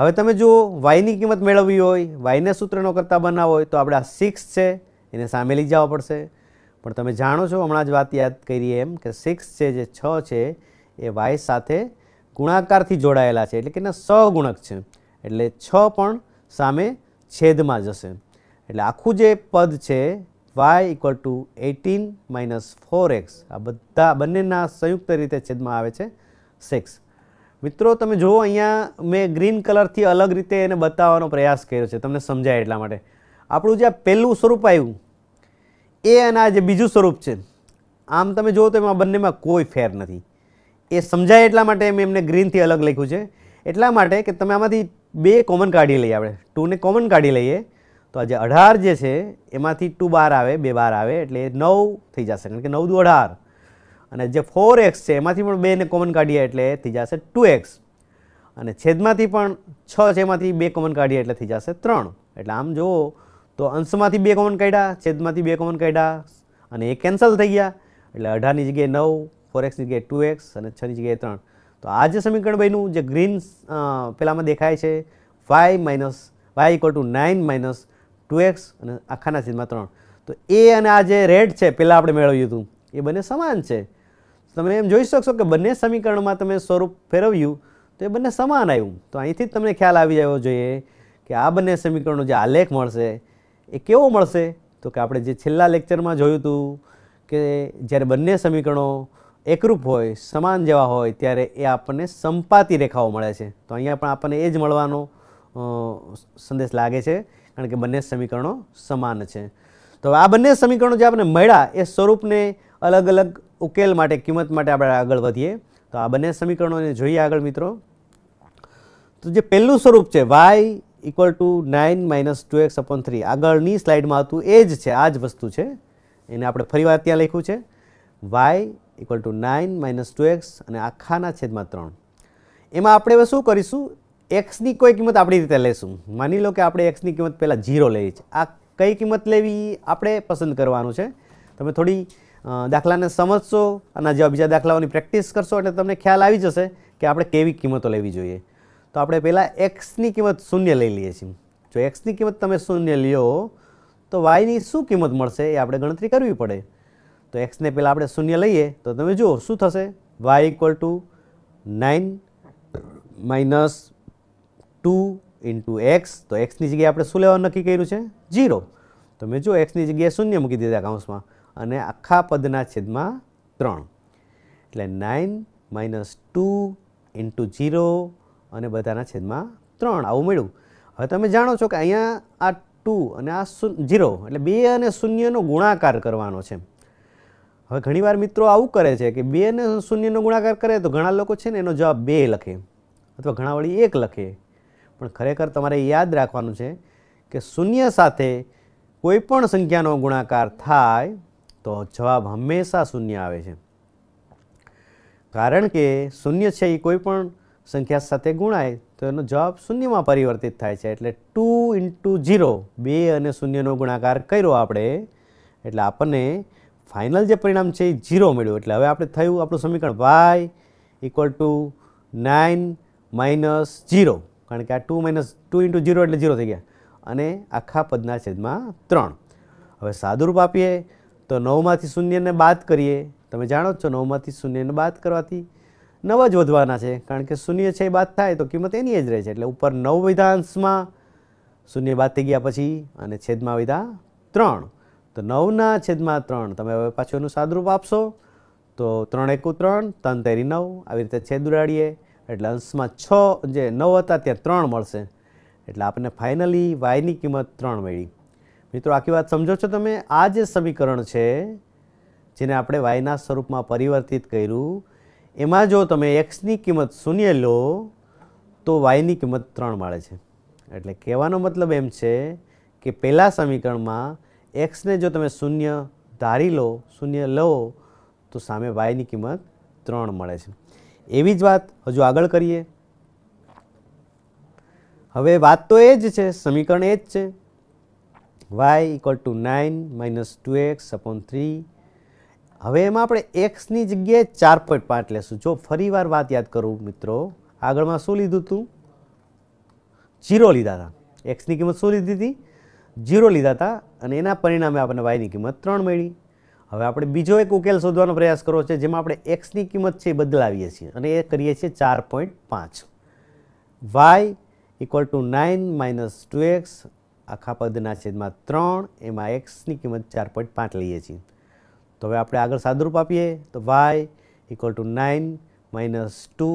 Speaker 1: હવે તમે જો વાયની કિંમત મેળવવી હોય વાયને સૂત્રનો કરતાં બનાવો હોય તો આપણે આ સિક્સ છે એને સામે લઈ જવા પડશે પણ તમે જાણો છો હમણાં જ વાત યાદ કરીએ એમ કે સિક્સ છે જે છ છે એ વાય સાથે ગુણાકારથી જોડાયેલા છે એટલે કે એના સહગુણક છે એટલે છ પણ સામે છેદમાં જશે એટલે આખું જે પદ છે y equal to eighteen minus four x આ બધા બંનેના સંયુક્ત રીતે છેદમાં આવે છે સિક્સ મિત્રો તમે જુઓ અહીંયા મેં ગ્રીન કલરથી અલગ રીતે એને બતાવવાનો પ્રયાસ કર્યો છે તમને સમજાય એટલા માટે આપણું જે આ પહેલું સ્વરૂપ આવ્યું એ અને આ જે બીજું સ્વરૂપ છે આમ તમે જુઓ તો એમાં બંનેમાં કોઈ ફેર નથી એ સમજાય એટલા માટે મેં એમને ગ્રીનથી અલગ લખ્યું છે એટલા માટે કે તમે આમાંથી બે કોમન કાઢી લઈએ આપણે ટુને કોમન કાઢી લઈએ તો આજે અઢાર જે છે એમાંથી ટુ બાર આવે બે બાર આવે એટલે નવ થઈ જશે કારણ કે નવ દુ અઢાર અને જે ફોર એક્સ છે એમાંથી પણ બેને કોમન કાઢીએ એટલે થઈ જશે ટુ એક્સ અને છેદમાંથી પણ છ છે એમાંથી બે કોમન કાઢીએ એટલે થઈ જશે ત્રણ એટલે આમ જુઓ તો અંશમાંથી બે કોમન કાઢ્યા છેદમાંથી બે કોમન કાઢ્યા અને એ કેન્સલ થઈ ગયા એટલે અઢારની જગ્યાએ નવ ફોર એક્સની જગ્યાએ ટુ એક્સ અને છની જગ્યાએ ત્રણ તો આ જે સમીકરણ બન્યું જે ગ્રીન પેલામાં દેખાય છે y minus y equal to nine minus two x અને આખાના સીધમાં ત્રણ તો એ અને આ જે રેડ છે પહેલાં આપણે મેળવ્યું હતું એ બંને સમાન છે તમે એમ જોઈ શકશો કે બંને સમીકરણમાં તમે સ્વરૂપ ફેરવ્યું તો એ બંને સમાન આવ્યું તો અહીંથી જ તમને ખ્યાલ આવી જવો જોઈએ કે આ બંને સમીકરણનો જે આલેખ મળશે એ કેવો મળશે તો કે આપણે જે છેલ્લા લેક્ચરમાં જોયું હતું કે જ્યારે બંને સમીકરણો એકરૂપ હોય સમાન જેવા હોય ત્યારે એ આપણને સંપાતી રેખાઓ મળે છે તો અહીંયા પણ આપણને એ જ મળવાનો સંદેશ લાગે છે કારણ કે બંને સમીકરણો સમાન છે તો આ બંને સમીકરણો જે આપણે મળ્યા એ સ્વરૂપને અલગ અલગ ઉકેલ માટે કિંમત માટે આપણે આગળ વધીએ તો આ બંને સમીકરણોને જોઈએ આગળ મિત્રો તો જે પહેલું સ્વરૂપ છે y equal to nine minus two x upon three આગળની સ્લાઇડમાં હતું એ જ છે આ જ વસ્તુ છે એને આપણે ફરી વાર ત્યાં લખ્યું છે y equal to nine minus two x અને આખાના છેદમાં ત્રણ એમાં આપણે હવે શું કરીશું એક્સની કોઈ કિંમત આપણી રીતે લેશું માની લો કે આપણે એક્સની કિંમત પહેલાં ઝીરો લઈએ છીએ આ કઈ કિંમત લેવી આપણે પસંદ કરવાનું છે તમે થોડી દાખલાને સમજશો અને જેવા બીજા દાખલાઓની પ્રેક્ટિસ કરશો એટલે તમને ખ્યાલ આવી જશે કે આપણે કેવી કિંમતો લેવી જોઈએ તો આપણે પહેલાં એક્સની કિંમત શૂન્ય લઈ લઈએ છીએ જો એક્સની કિંમત તમે શૂન્ય લ્યો તો વાયની શું કિંમત મળશે એ આપણે ગણતરી કરવી પડે તો એક્સને પહેલાં આપણે શૂન્ય લઈએ તો તમે જુઓ શું થશે y equal to nine minus two into x તો એક્સની જગ્યાએ આપણે શું લેવાનું નક્કી કર્યું છે જીરો મેં જો એક્સની જગ્યાએ શૂન્ય મૂકી દીધા કાઉન્સમાં અને આખા પદના છેદમાં ત્રણ એટલે nine minus two into zero અને બધાના છેદમાં ત્રણ આવું મળ્યું હવે તમે જાણો છો કે અહીંયા આ ટુ અને આ જીરો એટલે બે અને શૂન્યનો ગુણાકાર કરવાનો છે હવે ઘણીવાર મિત્રો આવું કરે છે કે બે ને શૂન્યનો ગુણાકાર કરે તો ઘણા લોકો છે ને એનો જવાબ બે લખે અથવા ઘણા વળી એક લખે પણ ખરેખર તમારે યાદ રાખવાનું છે કે શૂન્ય સાથે કોઈ પણ સંખ્યાનો ગુણાકાર થાય તો જવાબ હંમેશા શૂન્ય આવે છે કારણ કે શૂન્ય છે એ કોઈ પણ સંખ્યા સાથે ગુણાય તો એનો જવાબ શૂન્યમાં પરિવર્તિત થાય છે એટલે ટુ ઇન્ટુ ઝીરો બે અને શૂન્યનો ગુણાકાર કર્યો આપણે એટલે આપણને ફાઇનલ જે પરિણામ છે એ ઝીરો મળ્યું એટલે હવે આપણે થયું આપણું સમીકરણ y equal to nine minus zero કારણ કે આ two minus two into zero એટલે ઝીરો થઈ ગયા અને આખા પદના છેદમાં ત્રણ હવે સાદુરૂપ આપીએ તો નવમાંથી શૂન્યને બાદ કરીએ તમે જાણો છો નવમાંથી શૂન્યને બાદ કરવાથી નવ જ વધવાના છે કારણ કે શૂન્ય છે એ બાદ થાય તો કિંમત એની જ રહે છે એટલે ઉપર નવ વિધાંશમાં શૂન્ય બાદ થઈ ગયા પછી અને છેદમાં વિધા ત્રણ તો નવના છેદમાં ત્રણ તમે હવે પાછું એનું સાદરૂપ આપશો તો ત્રણ એકુ ત્રણ ત્રણ તેરી નવ આવી રીતે છેદ ઉડાડીએ એટલે અંશમાં છ જે નવ હતા ત્યાં ત્રણ મળશે એટલે આપણને ફાઇનલી વાયની કિંમત ત્રણ મળી મિત્રો આખી વાત સમજો છો તમે આ જે સમીકરણ છે જેને આપણે વાયના સ્વરૂપમાં પરિવર્તિત કર્યું એમાં જો તમે એક્સની કિંમત શૂન્ય લો તો વાયની કિંમત ત્રણ મળે છે એટલે કહેવાનો મતલબ એમ છે કે પહેલાં સમીકરણમાં એક્સને જો તમે શૂન્ય ધારી લો શૂન્ય લો તો સામે વાયની કિંમત ત્રણ મળે છે એવી જ વાત હજુ આગળ કરીએ હવે વાત તો એ જ છે સમીકરણ એ જ છે y equal to nine minus two x upon three હવે એમાં આપણે એક્સની જગ્યાએ ચાર પોઈન્ટ પાંચ લેશું જો ફરી વાર વાત યાદ કરું મિત્રો આગળમાં શું લીધું હતું જીરો લીધા હતા એક્સની કિંમત શું લીધી હતી જીરો લીધા હતા અને એના પરિણામે આપણને વાયની કિંમત ત્રણ મળી હવે આપણે બીજો એક ઉકેલ શોધવાનો પ્રયાસ કરવો છે જેમાં આપણે એક્સની કિંમત છે એ બદલાવીએ છીએ અને એ કરીએ છીએ ચાર પોઈન્ટ પાંચ y equal to nine minus two x આખા પદના છેદમાં ત્રણ એમાં એક્સની કિંમત ચાર પોઈન્ટ પાંચ લઈએ છીએ તો હવે આપણે આગળ સાદુરૂપ આપીએ તો y equal to nine minus two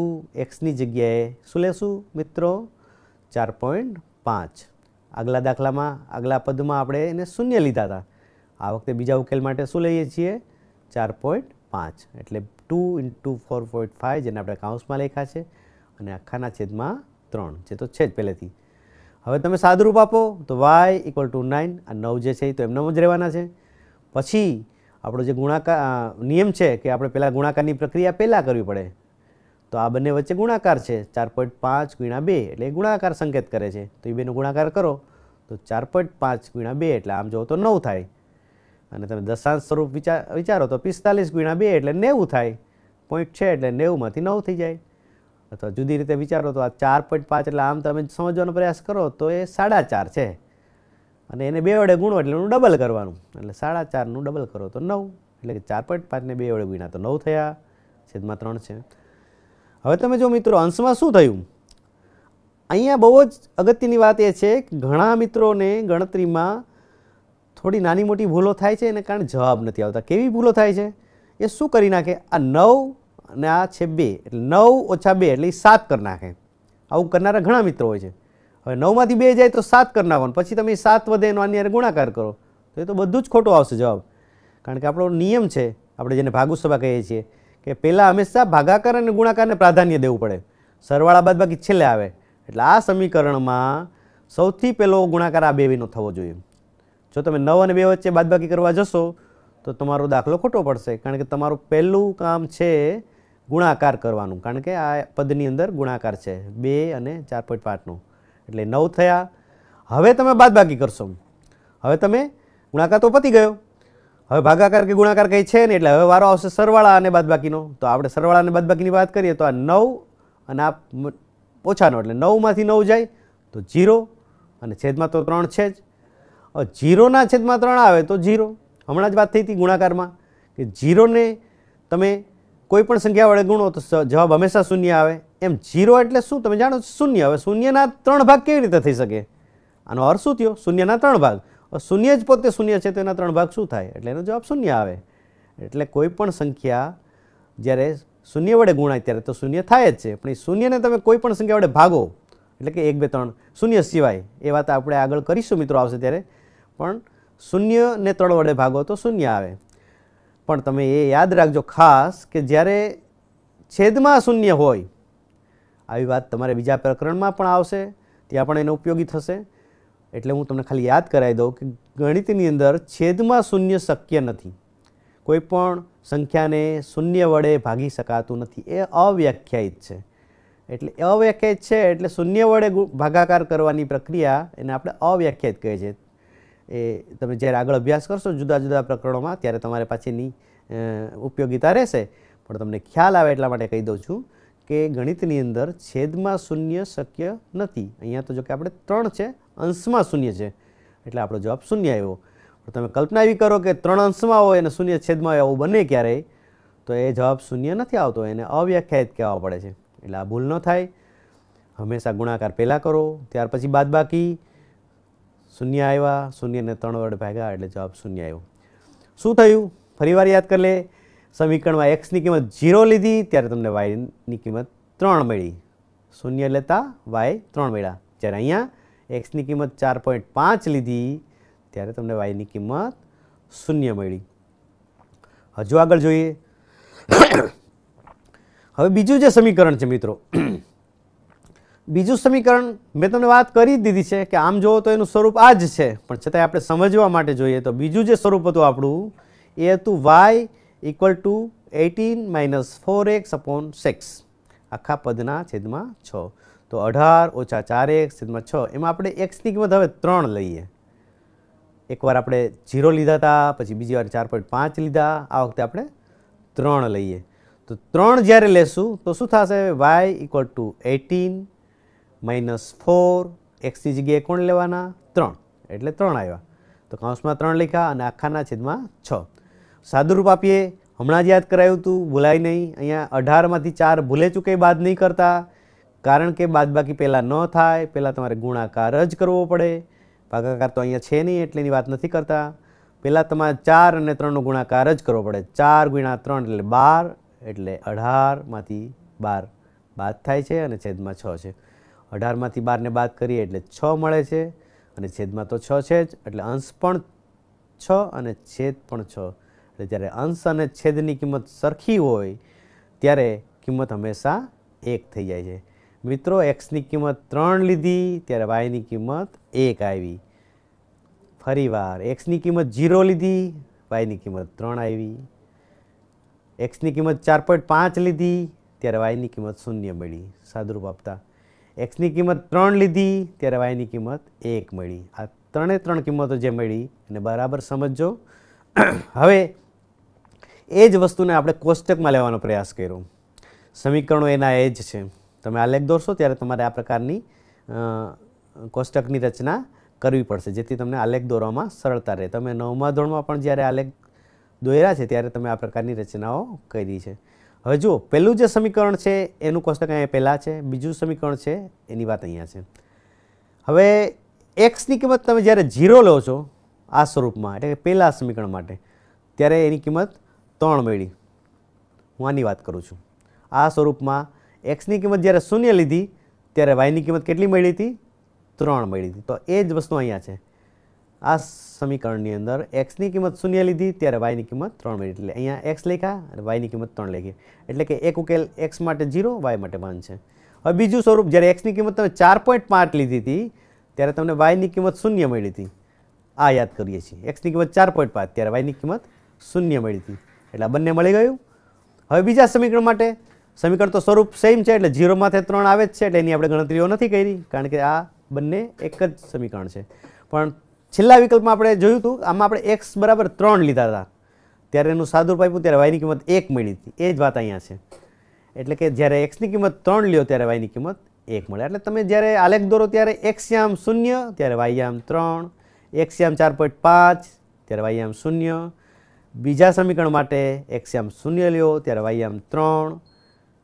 Speaker 1: એક્સની જગ્યાએ શું લેશું મિત્રો ચાર પોઈન્ટ પાંચ આગલા દાખલામાં આગલા પદમાં આપણે એને શૂન્ય લીધા હતા આ વખતે બીજા ઉકેલ માટે શું લઈએ છીએ ચાર પોઈન્ટ પાંચ એટલે two into four point five જેને આપણે કાઉન્સમાં લખ્યા છે અને આખાના છેદમાં ત્રણ જે તો છે જ પહેલેથી હવે તમે સાદુરૂપ આપો તો વાય ઇક્વલ ટુ નાઇન આ નવ જે છે એ તો એમનામ જ રહેવાના છે પછી આપણો જે ગુણાકાર નિયમ છે કે આપણે પહેલાં ગુણાકારની પ્રક્રિયા પહેલાં કરવી પડે તો આ બંને વચ્ચે ગુણાકાર છે ચાર પોઈન્ટ પાંચ ગુણ્યા બે એટલે ગુણાકાર સંકેત કરે છે તો એ બેનો ગુણાકાર કરો તો ચાર પોઈન્ટ પાંચ ગુણ્યા બે એટલે આમ જોવો તો નવ થાય અને તમે દશાંશ સ્વરૂપ વિચાર વિચારો તો પિસ્તાલીસ ગુણ્યા બે એટલે નેવું થાય પોઈન્ટ છે એટલે નેવુંમાંથી નવ થઈ જાય અથવા જુદી રીતે વિચારો તો આ ચાર પોઈન્ટ પાંચ એટલે આમ તમે સમજવાનો પ્રયાસ કરો તો એ સાડા ચાર છે અને એને બે વડે ગુણો એટલે એનું ડબલ કરવાનું એટલે સાડા ચારનું ડબલ કરો તો નવ એટલે કે ચાર પોઈન્ટ પાંચને બે વડે ગુણ્યા તો નવ થયા છેદમાં ત્રણ છે હવે તમે જો મિત્રો અંશમાં શું થયું અહીંયા બહુ જ અગત્યની વાત એ છે કે ઘણા મિત્રોને ગણતરીમાં થોડી નાની મોટી ભૂલો થાય છે એને કારણે જવાબ નથી આવતા કેવી ભૂલો થાય છે એ શું કરી નાખે આ નવ અને આ છે બે એટલે નવ ઓછા બે એટલે સાત કરી નાખે આવું કરનારા ઘણા મિત્રો હોય છે હવે નવમાંથી બે જાય તો સાત કરી નાખવાનું પછી તમે સાત વધે એનો આની ગુણાકાર કરો તો એ તો બધું જ ખોટું આવશે જવાબ કારણ કે આપણો નિયમ છે આપણે જેને ભાગુ સભા કહીએ છીએ કે પહેલાં હંમેશા ભાગાકાર અને ગુણાકારને પ્રાધાન્ય દેવું પડે સરવાળા બાદ બાકી છેલ્લે આવે એટલે આ સમીકરણમાં સૌથી પહેલો ગુણાકાર આ બેવીનો થવો જોઈએ જો તમે નવ અને બે વચ્ચે બાદબાકી કરવા જશો તો તમારો દાખલો ખોટો પડશે કારણ કે તમારું પહેલું કામ છે ગુણાકાર કરવાનું કારણ કે આ પદની અંદર ગુણાકાર છે બે અને ચાર પોઈન્ટ પાંચનો એટલે નવ થયા હવે તમે બાદબાકી કરશો હવે તમે ગુણાકાર તો પતી ગયો હવે ભાગાકાર કે ગુણાકાર કંઈ છે ને એટલે હવે વારો આવશે સરવાળા અને બાદબાકીનો તો આપણે સરવાળા અને બાદબાકીની વાત કરીએ તો આ નવ અને આ ઓછાનો એટલે નવમાંથી નવ જાય તો જીરો અને છેદમાં તો ત્રણ છે જ જીરોના છેદમાં ત્રણ આવે તો જીરો હમણાં જ વાત થઈ હતી ગુણાકારમાં કે જીરોને તમે કોઈ પણ સંખ્યા વડે ગુણો તો જવાબ હંમેશા શૂન્ય આવે એમ જીરો એટલે શું તમે જાણો શૂન્ય હવે શૂન્યના ત્રણ ભાગ કેવી રીતે થઈ શકે આનો અર્થ શું થયો શૂન્યના ત્રણ ભાગ શૂન્ય જ પોતે શૂન્ય છે તો એના ત્રણ ભાગ શું થાય એટલે એનો જવાબ શૂન્ય આવે એટલે કોઈ પણ સંખ્યા જ્યારે શૂન્ય વડે ગુણાય ત્યારે તો શૂન્ય થાય જ છે પણ એ શૂન્યને તમે કોઈ પણ સંખ્યા વડે ભાગો એટલે કે એક બે ત્રણ શૂન્ય સિવાય એ વાત આપણે આગળ કરીશું મિત્રો આવશે ત્યારે પણ શૂન્યને ત્રણ વડે ભાગો તો શૂન્ય આવે પણ તમે એ યાદ રાખજો ખાસ કે જ્યારે છેદમાં શૂન્ય હોય આવી વાત તમારે બીજા પ્રકરણમાં પણ આવશે ત્યાં પણ એનો ઉપયોગી થશે એટલે હું તમને ખાલી યાદ કરાવી દઉં કે ગણિતની અંદર છેદમાં શૂન્ય શક્ય નથી કોઈ પણ સંખ્યાને શૂન્ય વડે ભાગી શકાતું નથી એ અવ્યાખ્યાયિત છે એટલે અવ્યાખ્યાયિત છે એટલે શૂન્ય વડે ભાગાકાર કરવાની પ્રક્રિયા એને આપણે અવ્યાખ્યાયિત કહીએ છીએ એ તમે જ્યારે આગળ અભ્યાસ કરશો જુદા જુદા પ્રકરણોમાં ત્યારે તમારે પાછીની ઉપયોગીતા રહેશે પણ તમને ખ્યાલ આવે એટલા માટે કહી દઉં છું કે ગણિતની અંદર છેદમાં શૂન્ય શક્ય નથી અહીંયા તો જો કે આપણે ત્રણ છે અંશમાં શૂન્ય છે એટલે આપણો જવાબ શૂન્ય આવ્યો તમે કલ્પના એવી કરો કે ત્રણ અંશમાં હોય અને શૂન્ય છેદમાં હોય આવું બને ક્યારેય તો એ જવાબ શૂન્ય નથી આવતો એને અવ્યાખ્યાયિત કહેવા પડે છે એટલે આ ભૂલ ન થાય હંમેશા ગુણાકાર પહેલાં કરો ત્યાર પછી બાદબાકી શૂન્ય આવ્યા શૂન્યને ત્રણ વડે ભાગ્યા એટલે જવાબ શૂન્ય આવ્યો શું થયું ફરીવાર યાદ કરી લે સમીકરણમાં એક્સની કિંમત ઝીરો લીધી ત્યારે તમને વાયની કિંમત ત્રણ મળી શૂન્ય લેતા વાય ત્રણ મળ્યા જ્યારે અહીંયા એક્સની કિંમત ચાર પોઈન્ટ પાંચ લીધી ત્યારે તમને વાયની કિંમત શૂન્ય મળી હજુ આગળ જોઈએ હવે બીજું જે સમીકરણ છે મિત્રો બીજું સમીકરણ મેં તમને વાત કરી દીધી છે કે આમ જોવો તો એનું સ્વરૂપ આ જ છે પણ છતાંય આપણે સમજવા માટે જોઈએ તો બીજું જે સ્વરૂપ હતું આપણું એ હતું y equal to eighteen minus four x upon six આખા પદના છેદમાં છ તો અઢાર ઓછા ચાર એક છેદમાં છ એમાં આપણે એક્સની કિંમત હવે ત્રણ લઈએ એકવાર આપણે જીરો લીધા હતા પછી બીજી વાર ચાર પોઈન્ટ પાંચ લીધા આ વખતે આપણે ત્રણ લઈએ તો ત્રણ જ્યારે લેશું તો શું થશે y equal to eighteen minus four એક્સની જગ્યાએ કોણ લેવાના ત્રણ એટલે ત્રણ આવ્યા તો કાઉન્સમાં ત્રણ લખ્યા અને આખાના છેદમાં છ સાદુરૂપ આપીએ હમણાં જ યાદ કરાયું હતું ભૂલાય નહીં અહીંયા અઢારમાંથી ચાર ભૂલે ચૂકે બાદ નહીં કરતા કારણ કે બાદબાકી પહેલાં ન થાય પહેલાં તમારે ગુણાકાર જ કરવો પડે ભાગાકાર તો અહીંયા છે નહીં એટલેની વાત નથી કરતા પહેલાં તમારે ચાર અને ત્રણનો ગુણાકાર જ કરવો પડે ચાર ગુણ્યા ત્રણ એટલે બાર એટલે અઢારમાંથી બાર બાદ થાય છે અને છેદમાં છ છે અઢારમાંથી બારને બાદ કરીએ એટલે છ મળે છે અને છેદમાં તો છ છે જ એટલે અંશ પણ છ અને છેદ પણ છ એટલે જ્યારે અંશ અને છેદની કિંમત સરખી હોય ત્યારે કિંમત હંમેશા એક થઈ જાય છે મિત્રો એક્સની કિંમત ત્રણ લીધી ત્યારે વાયની કિંમત એક આવી ફરી વાર એક્સની કિંમત ઝીરો લીધી વાયની કિંમત ત્રણ આવી એક્સની કિંમત ચાર પોઈન્ટ પાંચ લીધી ત્યારે વાયની કિંમત શૂન્ય મળી સાદુરૂપ આપતા એક્સની કિંમત ત્રણ લીધી ત્યારે વાયની કિંમત એક મળી આ ત્રણે ત્રણ કિંમતો જે મળી એને બરાબર સમજો હવે એ જ વસ્તુને આપણે કોષ્ટકમાં લેવાનો પ્રયાસ કર્યો સમીકરણો એના એ જ છે તમે આલેખ દોરશો ત્યારે તમારે આ પ્રકારની કોષ્ટકની રચના કરવી પડશે જેથી તમને આલેખ દોરવામાં સરળતા રહે તમે નવમા ધોરણમાં પણ જ્યારે આલેખ દોર્યા છે ત્યારે તમે આ પ્રકારની રચનાઓ કરી છે હવે જુઓ પહેલું જે સમીકરણ છે એનું કોષ્ટક અહીંયા પહેલાં છે બીજું સમીકરણ છે એની વાત અહીંયા છે હવે એક્સની કિંમત તમે જ્યારે ઝીરો લો છો આ સ્વરૂપમાં એટલે કે પહેલાં સમીકરણ માટે ત્યારે એની કિંમત ત્રણ મેળી હું આની વાત કરું છું આ સ્વરૂપમાં એક્સની કિંમત જ્યારે શૂન્ય લીધી ત્યારે વાયની કિંમત કેટલી મળી હતી ત્રણ મળી હતી તો એ જ વસ્તુ અહીંયા છે આ સમીકરણની અંદર એક્સની કિંમત શૂન્ય લીધી ત્યારે વાયની કિંમત ત્રણ મળી એટલે અહીંયા એક્સ લખ્યા અને વાયની કિંમત ત્રણ લેખી એટલે કે એક ઉકેલ એક્સ માટે ઝીરો વાય માટે વન છે હવે બીજું સ્વરૂપ જ્યારે એક્સની કિંમત તમે ચાર પોઈન્ટ પાંચ લીધી હતી ત્યારે તમને વાયની કિંમત શૂન્ય મળી હતી આ યાદ કરીએ છીએ એક્સની કિંમત ચાર પોઈન્ટ પાંચ ત્યારે વાયની કિંમત શૂન્ય મળી હતી એટલે બંને મળી ગયું હવે બીજા સમીકરણ માટે સમીકરણ તો સ્વરૂપ સેમ છે એટલે ઝીરોમાંથી ત્રણ આવે જ છે એટલે એની આપણે ગણતરીઓ નથી કરી કારણ કે આ બંને એક જ સમીકરણ છે પણ છેલ્લા વિકલ્પમાં આપણે જોયું હતું આમાં આપણે એક્સ બરાબર ત્રણ લીધા હતા ત્યારે એનું સાદું રૂપ આપ્યું ત્યારે વાયની કિંમત એક મળી હતી એ જ વાત અહીંયા છે એટલે કે જ્યારે એક્સની કિંમત ત્રણ લ્યો ત્યારે વાયની કિંમત એક મળે એટલે તમે જ્યારે આલેખ દોરો ત્યારે એક્સયામ શૂન્ય ત્યારે વાયયામ ત્રણ એક્સયામ ચાર પોઈન્ટ પાંચ ત્યારે વાયયામ શૂન્ય બીજા સમીકરણ માટે એક્સયામ શૂન્ય લ્યો ત્યારે વાયયામ ત્રણ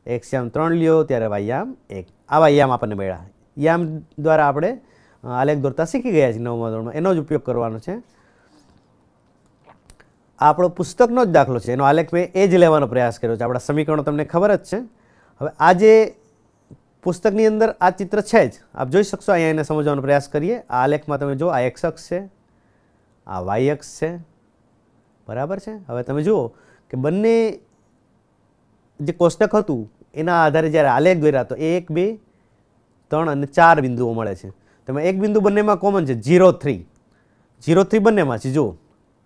Speaker 1: એક શ્યામ ત્રણ લ્યો ત્યારે વાયામ એક આવા યામ આપણને મળ્યા યામ દ્વારા આપણે આલેખ દોરતા શીખી ગયા છીએ નવમા ધોરણમાં એનો જ ઉપયોગ કરવાનો છે આપણો પુસ્તકનો જ દાખલો છે એનો આલેખ મેં એ જ લેવાનો પ્રયાસ કર્યો છે આપણા સમીકરણો તમને ખબર જ છે હવે આજે પુસ્તકની અંદર આ ચિત્ર છે જ આપ જોઈ શકશો અહીંયા એને સમજવાનો પ્રયાસ કરીએ આ આલેખમાં તમે જુઓ આ એક્સ અક્ષ છે આ વાય અક્ષ છે બરાબર છે હવે તમે જુઓ કે બંને જે કોષ્ટક હતું એના આધારે જ્યારે આલેખ દોર્યા તો એક બે ત્રણ અને ચાર બિંદુઓ મળે છે તમે એક બિંદુ બંનેમાં કોમન છે ઝીરો થ્રી ઝીરો થ્રી બંનેમાં છે જો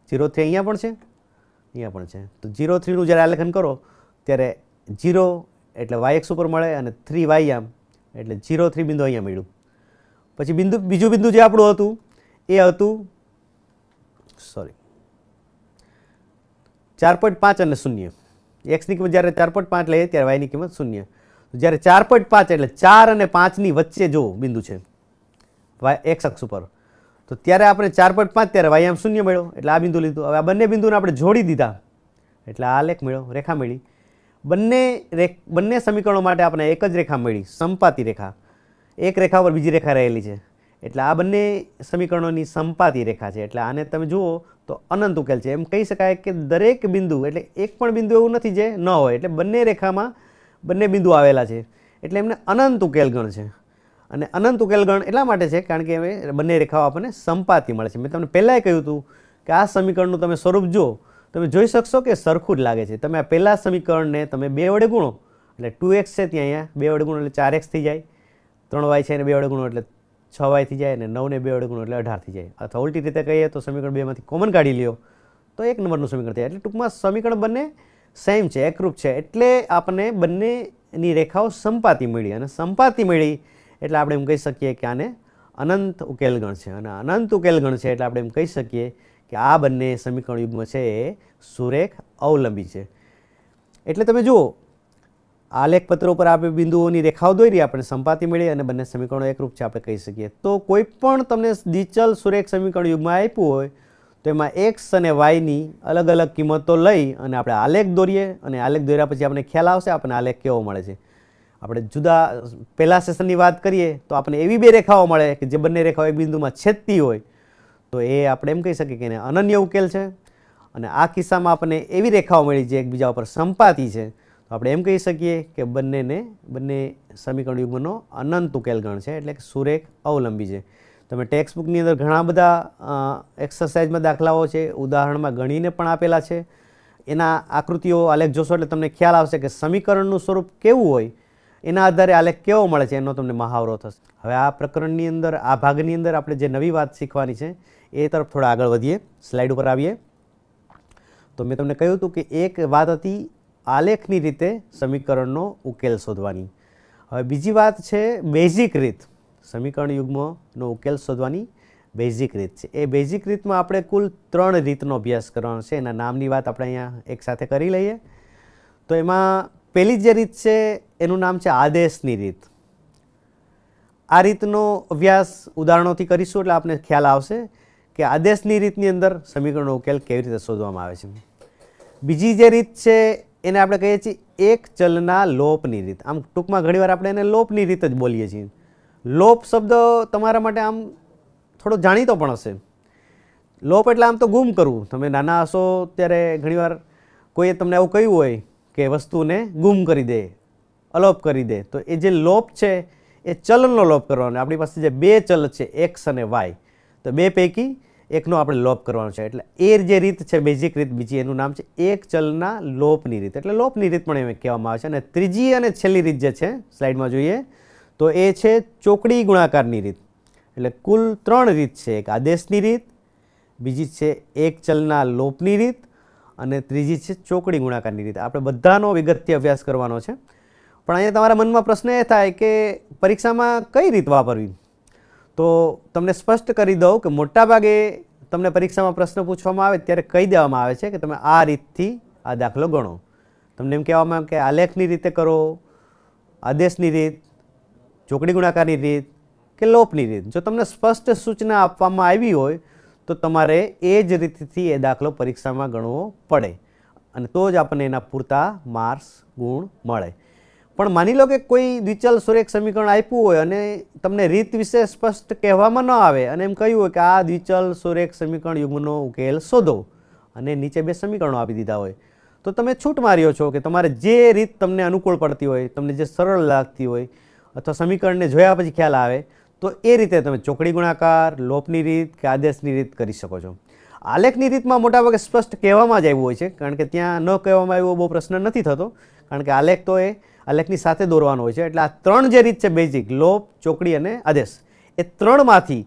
Speaker 1: ઝીરો થ્રી અહીંયા પણ છે અહીંયા પણ છે તો ઝીરો થ્રીનું જ્યારે આલેખન કરો ત્યારે ઝીરો એટલે વાય એક્સ ઉપર મળે અને થ્રી વાય આમ એટલે ઝીરો થ્રી બિંદુ અહીંયા મળ્યું પછી બિંદુ બીજું બિંદુ જે આપણું હતું એ હતું સોરી ચાર પોઈન્ટ પાંચ અને શૂન્ય એક્સની કિંમત જ્યારે ચાર પોઈન્ટ પાંચ લઈએ ત્યારે વાયની કિંમત શૂન્ય જ્યારે ચાર પોઈન્ટ પાંચ એટલે ચાર અને પાંચની વચ્ચે જો બિંદુ છે વાય એક્સ અક્ષ ઉપર તો ત્યારે આપણે ચાર પોઈન્ટ પાંચ ત્યારે વાય આમ શૂન્ય મળ્યો એટલે આ બિંદુ લીધું હવે આ બંને બિંદુને આપણે જોડી દીધા એટલે આ લેખ મળ્યો રેખા મળી બંને રેખ બંને સમીકરણો માટે આપણે એક જ રેખા મળી સંપાતી રેખા એક રેખા પર બીજી રેખા રહેલી છે એટલે આ બંને સમીકરણોની સંપાતી રેખા છે એટલે આને તમે જુઓ તો અનંત ઉકેલ છે એમ કહી શકાય કે દરેક બિંદુ એટલે એક પણ બિંદુ એવું નથી જે ન હોય એટલે બંને રેખામાં બંને બિંદુ આવેલા છે એટલે એમને અનંત ઉકેલ ગણ છે અને અનંત ઉકેલ ગણ એટલા માટે છે કારણ કે હવે બંને રેખાઓ આપણને સંપાતી મળે છે મેં તમને પહેલાંય કહ્યું હતું કે આ સમીકરણનું તમે સ્વરૂપ જો તમે જોઈ શકશો કે સરખું જ લાગે છે તમે આ પહેલાં સમીકરણને તમે બે વડે ગુણો એટલે ટુ એક્સ છે ત્યાં અહીંયા બે વડે ગુણો એટલે ચાર એક્સ થઈ જાય ત્રણ વાય છે અને બે વડે ગુણો એટલે છ વાય જાય અને નવને બે વડે ગુણો એટલે અઢારથી જાય અથવા ઉલટી રીતે કહીએ તો સમીકરણ બેમાંથી કોમન કાઢી લ્યો તો એક નંબરનું સમીકરણ થાય એટલે ટૂંકમાં સમીકરણ બંને સેમ છે એકરૂપ છે એટલે આપણને બંનેની રેખાઓ સંપાતી મળી અને સંપાતી મળી એટલે આપણે એમ કહી શકીએ કે આને અનંત ઉકેલગણ છે અને અનંત ઉકેલગણ છે એટલે આપણે એમ કહી શકીએ કે આ બંને સમીકરણ યુગમાં છે એ સુરેખ અવલંબી છે એટલે તમે જુઓ આલેખ આલેખપત્રો પર આપણે બિંદુઓની રેખાઓ દોરી આપણે સંપાતિ મળી અને બંને સમીકરણો એકરૂપ છે આપણે કહી શકીએ તો કોઈ પણ તમને દ્વિચલ સુરેખ સમીકરણ યુગમાં આપ્યું હોય તો એમાં એક્સ અને વાયની અલગ અલગ કિંમતો લઈ અને આપણે આલેખ દોરીએ અને આલેખ દોર્યા પછી આપણે ખ્યાલ આવશે આપણને આલેખ કેવો મળે છે આપણે જુદા પહેલા સેશનની વાત કરીએ તો આપણને એવી બે રેખાઓ મળે કે જે બંને રેખાઓ એક બિંદુમાં છેદતી હોય તો એ આપણે એમ કહી શકીએ કે એને અનન્ય ઉકેલ છે અને આ કિસ્સામાં આપણને એવી રેખાઓ મળી જે એકબીજા ઉપર સંપાતી છે તો આપણે એમ કહી શકીએ કે બંનેને બંને સમીકરણ યુગ્મનો અનંત ઉકેલ ગણ છે એટલે કે સુરેખ અવલંબી છે તમે ટેક્સ્ટ બુકની અંદર ઘણા બધા એક્સરસાઇઝમાં દાખલાઓ છે ઉદાહરણમાં ગણીને પણ આપેલા છે એના આકૃતિઓ આલેખ જોશો એટલે તમને ખ્યાલ આવશે કે સમીકરણનું સ્વરૂપ કેવું હોય એના આધારે આલેખ કેવો મળે છે એનો તમને મહાવરો થશે હવે આ પ્રકરણની અંદર આ ભાગની અંદર આપણે જે નવી વાત શીખવાની છે એ તરફ થોડા આગળ વધીએ સ્લાઇડ ઉપર આવીએ તો મેં તમને કહ્યું હતું કે એક વાત હતી આલેખની રીતે સમીકરણનો ઉકેલ શોધવાની હવે બીજી વાત છે બેઝિક રીત સમીકરણ યુગ્મનો ઉકેલ શોધવાની બેઝિક રીત છે એ બેઝિક રીતમાં આપણે કુલ ત્રણ રીતનો અભ્યાસ કરવાનો છે એના નામની વાત આપણે અહીંયા એકસાથે કરી લઈએ તો એમાં પહેલી જે રીત છે એનું નામ છે આદેશની રીત આ રીતનો અભ્યાસ ઉદાહરણોથી કરીશું એટલે આપને ખ્યાલ આવશે કે આદેશની રીતની અંદર સમીકરણનો ઉકેલ કેવી રીતે શોધવામાં આવે છે બીજી જે રીત છે એને આપણે કહીએ છીએ એક ચલના લોપની રીત આમ ટૂંકમાં ઘણીવાર આપણે એને લોપની રીત જ બોલીએ છીએ લોપ શબ્દ તમારા માટે આમ થોડો જાણીતો પણ હશે લોપ એટલે આમ તો ગુમ કરવું તમે નાના હશો ત્યારે ઘણીવાર કોઈએ તમને એવું કહ્યું હોય કે વસ્તુને ગુમ કરી દે અલોપ કરી દે તો એ જે લોપ છે એ ચલનો લોપ કરવાનો આપણી પાસે જે બે ચલ છે એક્સ અને વાય તો બે પૈકી એકનો આપણે લોપ કરવાનો છે એટલે એ જે રીત છે બેઝિક રીત બીજી એનું નામ છે એક ચલના લોપની રીત એટલે લોપની રીત પણ એમ કહેવામાં આવે છે અને ત્રીજી અને છેલ્લી રીત જે છે સ્લાઇડમાં જોઈએ તો એ છે ચોકડી ગુણાકારની રીત એટલે કુલ ત્રણ રીત છે એક આદેશની રીત બીજી છે એક ચલના લોપની રીત અને ત્રીજી છે ચોકડી ગુણાકારની રીત આપણે બધાનો વિગતથી અભ્યાસ કરવાનો છે પણ અહીંયા તમારા મનમાં પ્રશ્ન એ થાય કે પરીક્ષામાં કઈ રીત વાપરવી તો તમને સ્પષ્ટ કરી દઉં કે મોટાભાગે તમને પરીક્ષામાં પ્રશ્ન પૂછવામાં આવે ત્યારે કહી દેવામાં આવે છે કે તમે આ રીતથી આ દાખલો ગણો તમને એમ કહેવામાં આવે કે આલેખની રીતે કરો આદેશની રીત ચોકડી ગુણાકારની રીત કે લોપની રીત જો તમને સ્પષ્ટ સૂચના આપવામાં આવી હોય તો તમારે એ જ રીતથી એ દાખલો પરીક્ષામાં ગણવો પડે અને તો જ આપણને એના પૂરતા માર્ક્સ ગુણ મળે પણ માની લો કે કોઈ દ્વિચલ સુરેખ સમીકરણ આપ્યું હોય અને તમને રીત વિશે સ્પષ્ટ કહેવામાં ન આવે અને એમ કહ્યું હોય કે આ દ્વિચલ સુરેખ સમીકરણ યુગ્મનો ઉકેલ શોધો અને નીચે બે સમીકરણો આપી દીધા હોય તો તમે છૂટ માર્યો છો કે તમારે જે રીત તમને અનુકૂળ પડતી હોય તમને જે સરળ લાગતી હોય અથવા સમીકરણને જોયા પછી ખ્યાલ આવે તો એ રીતે તમે ચોકડી ગુણાકાર લોપની રીત કે આદેશની રીત કરી શકો છો આલેખની રીતમાં મોટાભાગે સ્પષ્ટ કહેવામાં જ આવ્યું હોય છે કારણ કે ત્યાં ન કહેવામાં આવ્યો બહુ પ્રશ્ન નથી થતો કારણ કે આલેખ તો એ આ લેખની સાથે દોરવાનો હોય છે એટલે આ ત્રણ જે રીત છે બેઝિક લોપ ચોકડી અને આદેશ એ ત્રણમાંથી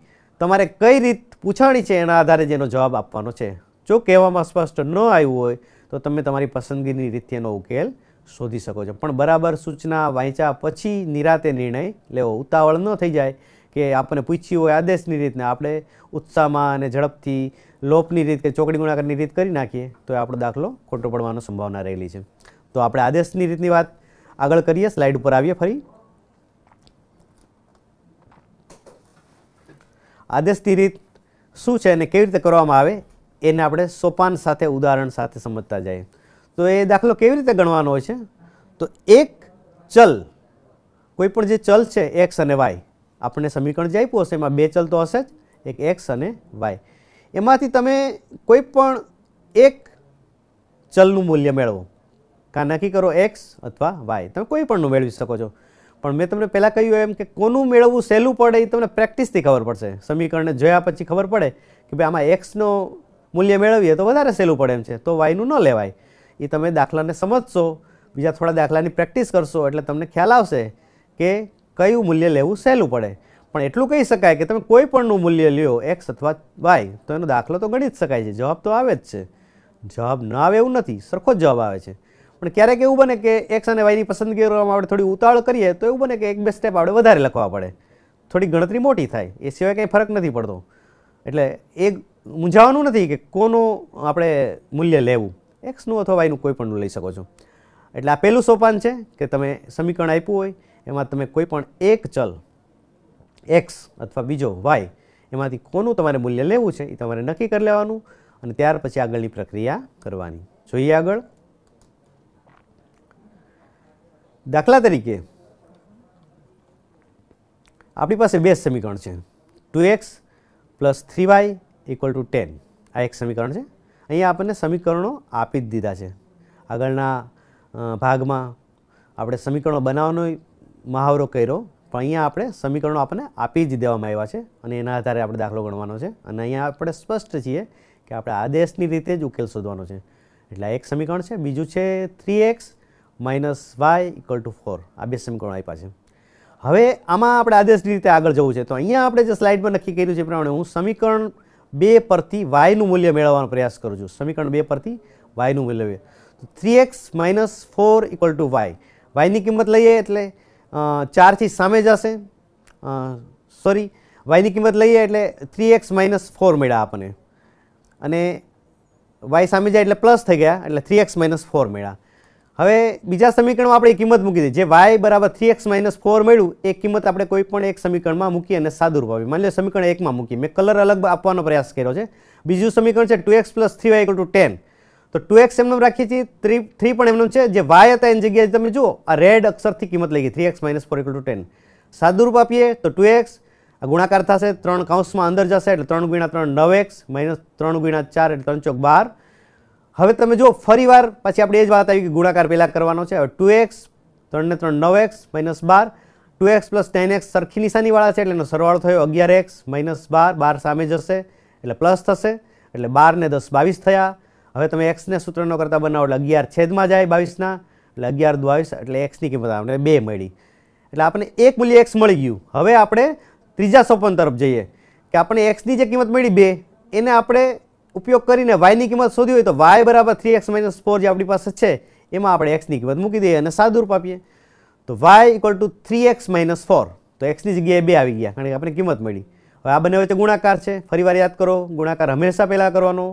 Speaker 1: તમારે કઈ રીત પૂછાણી છે એના આધારે જેનો જવાબ આપવાનો છે જો કહેવામાં સ્પષ્ટ ન આવ્યું હોય તો તમે તમારી પસંદગીની રીતથી એનો ઉકેલ શોધી શકો છો પણ બરાબર સૂચના વાંચ્યા પછી નિરાતે નિર્ણય લેવો ઉતાવળ ન થઈ જાય કે આપણે પૂછ્યું હોય આદેશની રીતને આપણે ઉત્સાહમાં અને ઝડપથી લોપની રીત કે ચોકડી ગુણાકારની રીત કરી નાખીએ તો આપણો દાખલો ખોટો પડવાનો સંભાવના રહેલી છે તો આપણે આદેશની રીતની વાત આગળ કરીએ સ્લાઇડ ઉપર આવીએ ફરી આદેશ રીત શું છે અને કેવી રીતે કરવામાં આવે એને આપણે સોપાન સાથે ઉદાહરણ સાથે સમજતા જઈએ તો એ દાખલો કેવી રીતે ગણવાનો હોય છે તો એક ચલ કોઈપણ જે ચલ છે એક્સ અને વાય આપણને સમીકરણ જે આપ્યું હશે એમાં બે ચલ તો હશે જ એક એક્સ અને વાય એમાંથી તમે કોઈ પણ એક ચલનું મૂલ્ય મેળવો કાં નક્કી કરો એક્સ અથવા વાય તમે કોઈ પણનું મેળવી શકો છો પણ મેં તમને પહેલાં કહ્યું એમ કે કોનું મેળવવું સહેલું પડે એ તમને પ્રેક્ટિસથી ખબર પડશે સમીકરણને જોયા પછી ખબર પડે કે ભાઈ આમાં એક્સનો મૂલ્ય મેળવીએ તો વધારે સહેલું પડે એમ છે તો વાયનું ન લેવાય એ તમે દાખલાને સમજશો બીજા થોડા દાખલાની પ્રેક્ટિસ કરશો એટલે તમને ખ્યાલ આવશે કે કયું મૂલ્ય લેવું સહેલું પડે પણ એટલું કહી શકાય કે તમે કોઈ પણનું મૂલ્ય લ્યો એક્સ અથવા વાય તો એનો દાખલો તો ગણી જ શકાય છે જવાબ તો આવે જ છે જવાબ ન આવે એવું નથી સરખો જ જવાબ આવે છે પણ ક્યારેક એવું બને કે એક્સ અને વાયની પસંદગી કરવામાં આપણે થોડી ઉતાવળ કરીએ તો એવું બને કે એક બે સ્ટેપ આપણે વધારે લખવા પડે થોડી ગણતરી મોટી થાય એ સિવાય કંઈ ફરક નથી પડતો એટલે એ મૂંઝાવાનું નથી કે કોનું આપણે મૂલ્ય લેવું એક્સનું અથવા વાયનું કોઈ પણનું લઈ શકો છો એટલે આ પહેલું સોપાન છે કે તમે સમીકરણ આપ્યું હોય એમાં તમે કોઈ પણ એક ચલ એક્સ અથવા બીજો વાય એમાંથી કોનું તમારે મૂલ્ય લેવું છે એ તમારે નક્કી કરી લેવાનું અને ત્યાર પછી આગળની પ્રક્રિયા કરવાની જોઈએ આગળ દાખલા તરીકે આપણી પાસે બે સમીકરણ છે two x plus three y equal to ten આ એક સમીકરણ છે અહીંયા આપણને સમીકરણો આપી જ દીધા છે આગળના ભાગમાં આપણે સમીકરણો બનાવવાનો મહાવરો કર્યો પણ અહીંયા આપણે સમીકરણો આપણને આપી જ દેવામાં આવ્યા છે અને એના આધારે આપણે દાખલો ગણવાનો છે અને અહીંયા આપણે સ્પષ્ટ છીએ કે આપણે આદેશની રીતે જ ઉકેલ શોધવાનો છે એટલે આ એક સમીકરણ છે બીજું છે three x minus y equal to four આ બે સમીકરણો આપ્યા છે હવે આમાં આપણે આદેશ રીતે આગળ જવું છે તો અહીંયા આપણે જે સ્લાઇડમાં નક્કી કર્યું છે પ્રમાણે હું સમીકરણ બે પરથી વાયનું મૂલ્ય મેળવવાનો પ્રયાસ કરું છું સમીકરણ બે પરથી વાયનું મૂલ્ય three x minus four equal to y વાયની કિંમત લઈએ એટલે ચારથી સામે જશે સોરી વાયની કિંમત લઈએ એટલે થ્રી એક્સ માઇનસ ફોર મળ્યા આપણને અને વાય સામે જાય એટલે પ્લસ થઈ ગયા એટલે થ્રી એક્સ માઇનસ ફોર મળ્યા હવે બીજા સમીકરણમાં આપણે કિંમત મૂકી દઈએ જે વાય બરાબર થ્રી એક્સ માઇનસ ફોર મળ્યું એ કિંમત આપણે કોઈ પણ એક સમીકરણમાં મૂકી અને સાદું રૂપ માની લો સમીકરણ એકમાં મૂકી મેં કલર અલગ આપવાનો પ્રયાસ કર્યો છે બીજું સમીકરણ છે two x plus three y to ten તો ટુ એક્સ એમનેમ રાખીએ છીએ થ્રી થ્રી પણ એમનું છે જે વાય હતા એની જગ્યાએ તમે જુઓ આ રેડ અક્ષરથી કિંમત લઈ ગઈ three x minus four to ten સાદું આપીએ તો ટુ એક્સ આ ગુણાકાર થશે ત્રણ કાઉન્સમાં અંદર જશે એટલે ત્રણ ગુણ્યા ત્રણ નવ એક્સ માઇનસ ત્રણ ગુણ્યા ચાર એટલે ત્રણ ચોક બાર હવે તમે જો ફરીવાર પછી આપણે એ જ વાત આવી કે ગુણાકાર પહેલાં કરવાનો છે હવે ટુ એક્સ ત્રણને ત્રણ નવ એક્સ માઇનસ બાર two x plus ten x સરખી નિશાનીવાળા છે એટલે એનો સરવાળો થયો અગિયાર એક્સ માઇનસ બાર બાર સામે જશે એટલે પ્લસ થશે એટલે બારને દસ બાવીસ થયા હવે તમે એક્સને સૂત્રનો કરતાં બનાવો એટલે અગિયાર છેદમાં જાય બાવીસના એટલે અગિયાર બાવીસ એટલે એક્સની કિંમત આપણે બે મળી એટલે આપણે એક મૂલ્ય એક્સ મળી ગયું હવે આપણે ત્રીજા સોપન તરફ જઈએ કે આપણે એક્સની જે કિંમત મળી બે એને આપણે ઉપયોગ કરીને વાયની કિંમત શોધી હોય તો વાય બરાબર થ્રી એક્સ માઇનસ ફોર જે આપણી પાસે છે એમાં આપણે એક્સની કિંમત મૂકી દઈએ અને સાદું રૂપ આપીએ તો y equal to three x minus four તો એક્સની જગ્યાએ બે આવી ગયા કારણ કે આપણે કિંમત મળી હવે આ બંને વચ્ચે ગુણાકાર છે ફરીવાર યાદ કરો ગુણાકાર હંમેશા પહેલાં કરવાનો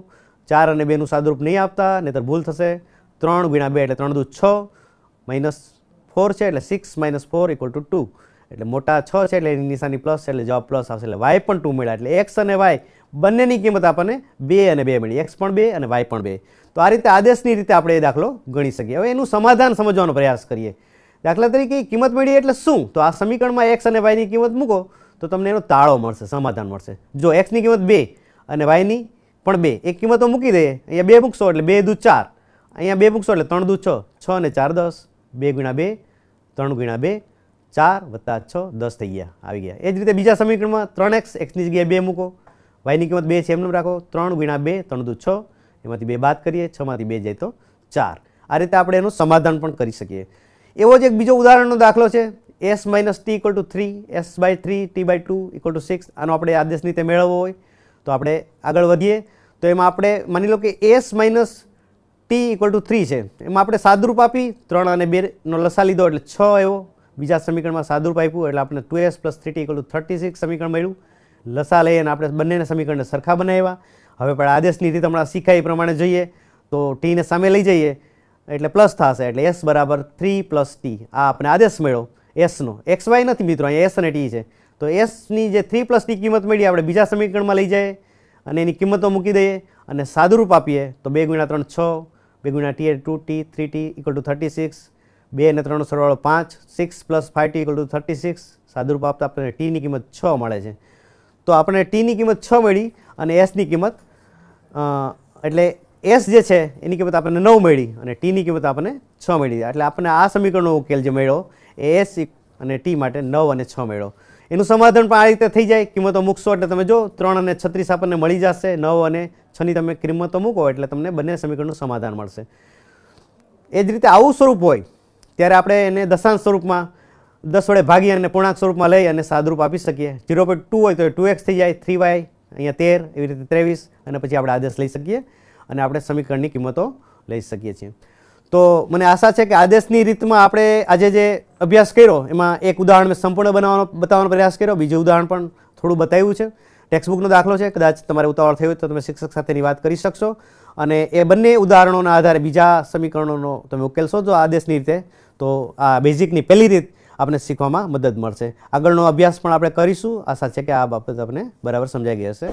Speaker 1: ચાર અને બેનું સાદુરૂપ નહીં આપતા નહીતર ભૂલ થશે ત્રણ ગુણ્યા બે એટલે ત્રણ દૂ છ માઇનસ ફોર છે એટલે six minus four equal to two એટલે મોટા છ છે એટલે એની નિશાની પ્લસ છે એટલે જવાબ પ્લસ આવશે એટલે વાય પણ ટુ મળ્યા એટલે એક્સ અને વાય બંનેની કિંમત આપણને બે અને બે મળી એક્સ પણ બે અને વાય પણ બે તો આ રીતે આદેશની રીતે આપણે એ દાખલો ગણી શકીએ હવે એનું સમાધાન સમજવાનો પ્રયાસ કરીએ દાખલા તરીકે કિંમત મળી એટલે શું તો આ સમીકરણમાં એક્સ અને વાયની કિંમત મૂકો તો તમને એનો તાળો મળશે સમાધાન મળશે જો એક્સની કિંમત બે અને વાયની પણ બે એક કિંમતો મૂકી દઈએ અહીંયા બે મૂકશો એટલે બે દૂધ ચાર અહીંયા બે મૂકશો એટલે ત્રણ દૂધ છ છ અને ચાર દસ બે ગુણ્યા બે ત્રણ ગુણ્યા બે ચાર વત્તા છ દસ થઈ ગયા આવી ગયા એ જ રીતે બીજા સમીકરણમાં ત્રણ એક્સ એક્સની જગ્યાએ બે મૂકો વાયની કિંમત બે છે એમ રાખો ત્રણ ગુણ્યા બે ત્રણ દુ છ એમાંથી બે બાદ કરીએ છમાંથી બે જાય તો ચાર આ રીતે આપણે એનું સમાધાન પણ કરી શકીએ એવો જ એક બીજો ઉદાહરણનો દાખલો છે s minus t equal to three s by three t by two equal to six આનો આપણે આદેશની રીતે મેળવવો હોય તો આપણે આગળ વધીએ તો એમાં આપણે માની લો કે s minus t equal to three છે એમાં આપણે સાદુરૂપ આપી ત્રણ અને બેનો લસા લીધો એટલે છ એવો બીજા સમીકરણમાં સાદુરૂપ આપ્યું એટલે આપણે two s plus three t equal to thirty six સમીકરણ મળ્યું લસા લઈ અને આપણે બંનેના સમીકરણને સરખા બનાવ્યા હવે પણ આદેશની રીત તમારા શીખાય એ પ્રમાણે જોઈએ તો ટીને સામે લઈ જઈએ એટલે પ્લસ થશે એટલે એસ બરાબર થ્રી પ્લસ ટી આ આપણે આદેશ મળ્યો એસનો એક્સ વાય નથી મિત્રો અહીંયા એસ અને ટી છે તો એસની જે થ્રી પ્લસ ટી કિંમત મળી આપણે બીજા સમીકરણમાં લઈ જઈએ અને એની કિંમતો મૂકી દઈએ અને સાદુરૂપ આપીએ તો બે ગુણ્યા ત્રણ છ બે ગુણ્યા ટી એ two t three t equal to thirty six બે અને ત્રણનો સરવાળો પાંચ six plus five t equal to thirty six સાદુરૂપ આપતા આપણને ટીની કિંમત છ મળે છે તો આપણે ટીની કિંમત છ મળી અને એસની કિંમત એટલે એસ જે છે એની કિંમત આપણને નવ મળી અને ટીની કિંમત આપણને છ મળી એટલે આપણને આ સમીકરણનો ઉકેલ જે મળ્યો એ એસ અને ટી માટે નવ અને છ મળ્યો એનું સમાધાન પણ આ રીતે થઈ જાય કિંમતો મૂકશો એટલે તમે જો ત્રણ અને છત્રીસ આપણને મળી જશે નવ અને છની તમે કિંમતો મૂકો એટલે તમને બંને સમીકરણનું સમાધાન મળશે એ જ રીતે આવું સ્વરૂપ હોય ત્યારે આપણે એને દશાંત સ્વરૂપમાં દસ વડે ભાગી અને પૂર્ણાંક સ્વરૂપમાં લઈ અને સાદરૂપ આપી શકીએ ઝીરો પોઈન્ટ ટુ હોય તો ટુ એક્સ થઈ જાય થ્રી વાય અહીંયા તેર એવી રીતે ત્રેવીસ અને પછી આપણે આદેશ લઈ શકીએ અને આપણે સમીકરણની કિંમતો લઈ શકીએ છીએ તો મને આશા છે કે આદેશની રીતમાં આપણે આજે જે અભ્યાસ કર્યો એમાં એક ઉદાહરણ મેં સંપૂર્ણ બનાવવાનો બતાવવાનો પ્રયાસ કર્યો બીજું ઉદાહરણ પણ થોડું બતાવ્યું છે ટેક્સ્ટબુકનો દાખલો છે કદાચ તમારે ઉતાવળ થયું તો તમે શિક્ષક સાથેની વાત કરી શકશો અને એ બંને ઉદાહરણોના આધારે બીજા સમીકરણોનો તમે ઉકેલશો શોધો આદેશની રીતે તો આ બેઝિકની પહેલી રીત આપણે શીખવામાં મદદ મળશે આગળનો અભ્યાસ પણ આપણે કરીશું આશા છે કે આ બાબત આપણે બરાબર સમજાઈ ગઈ હશે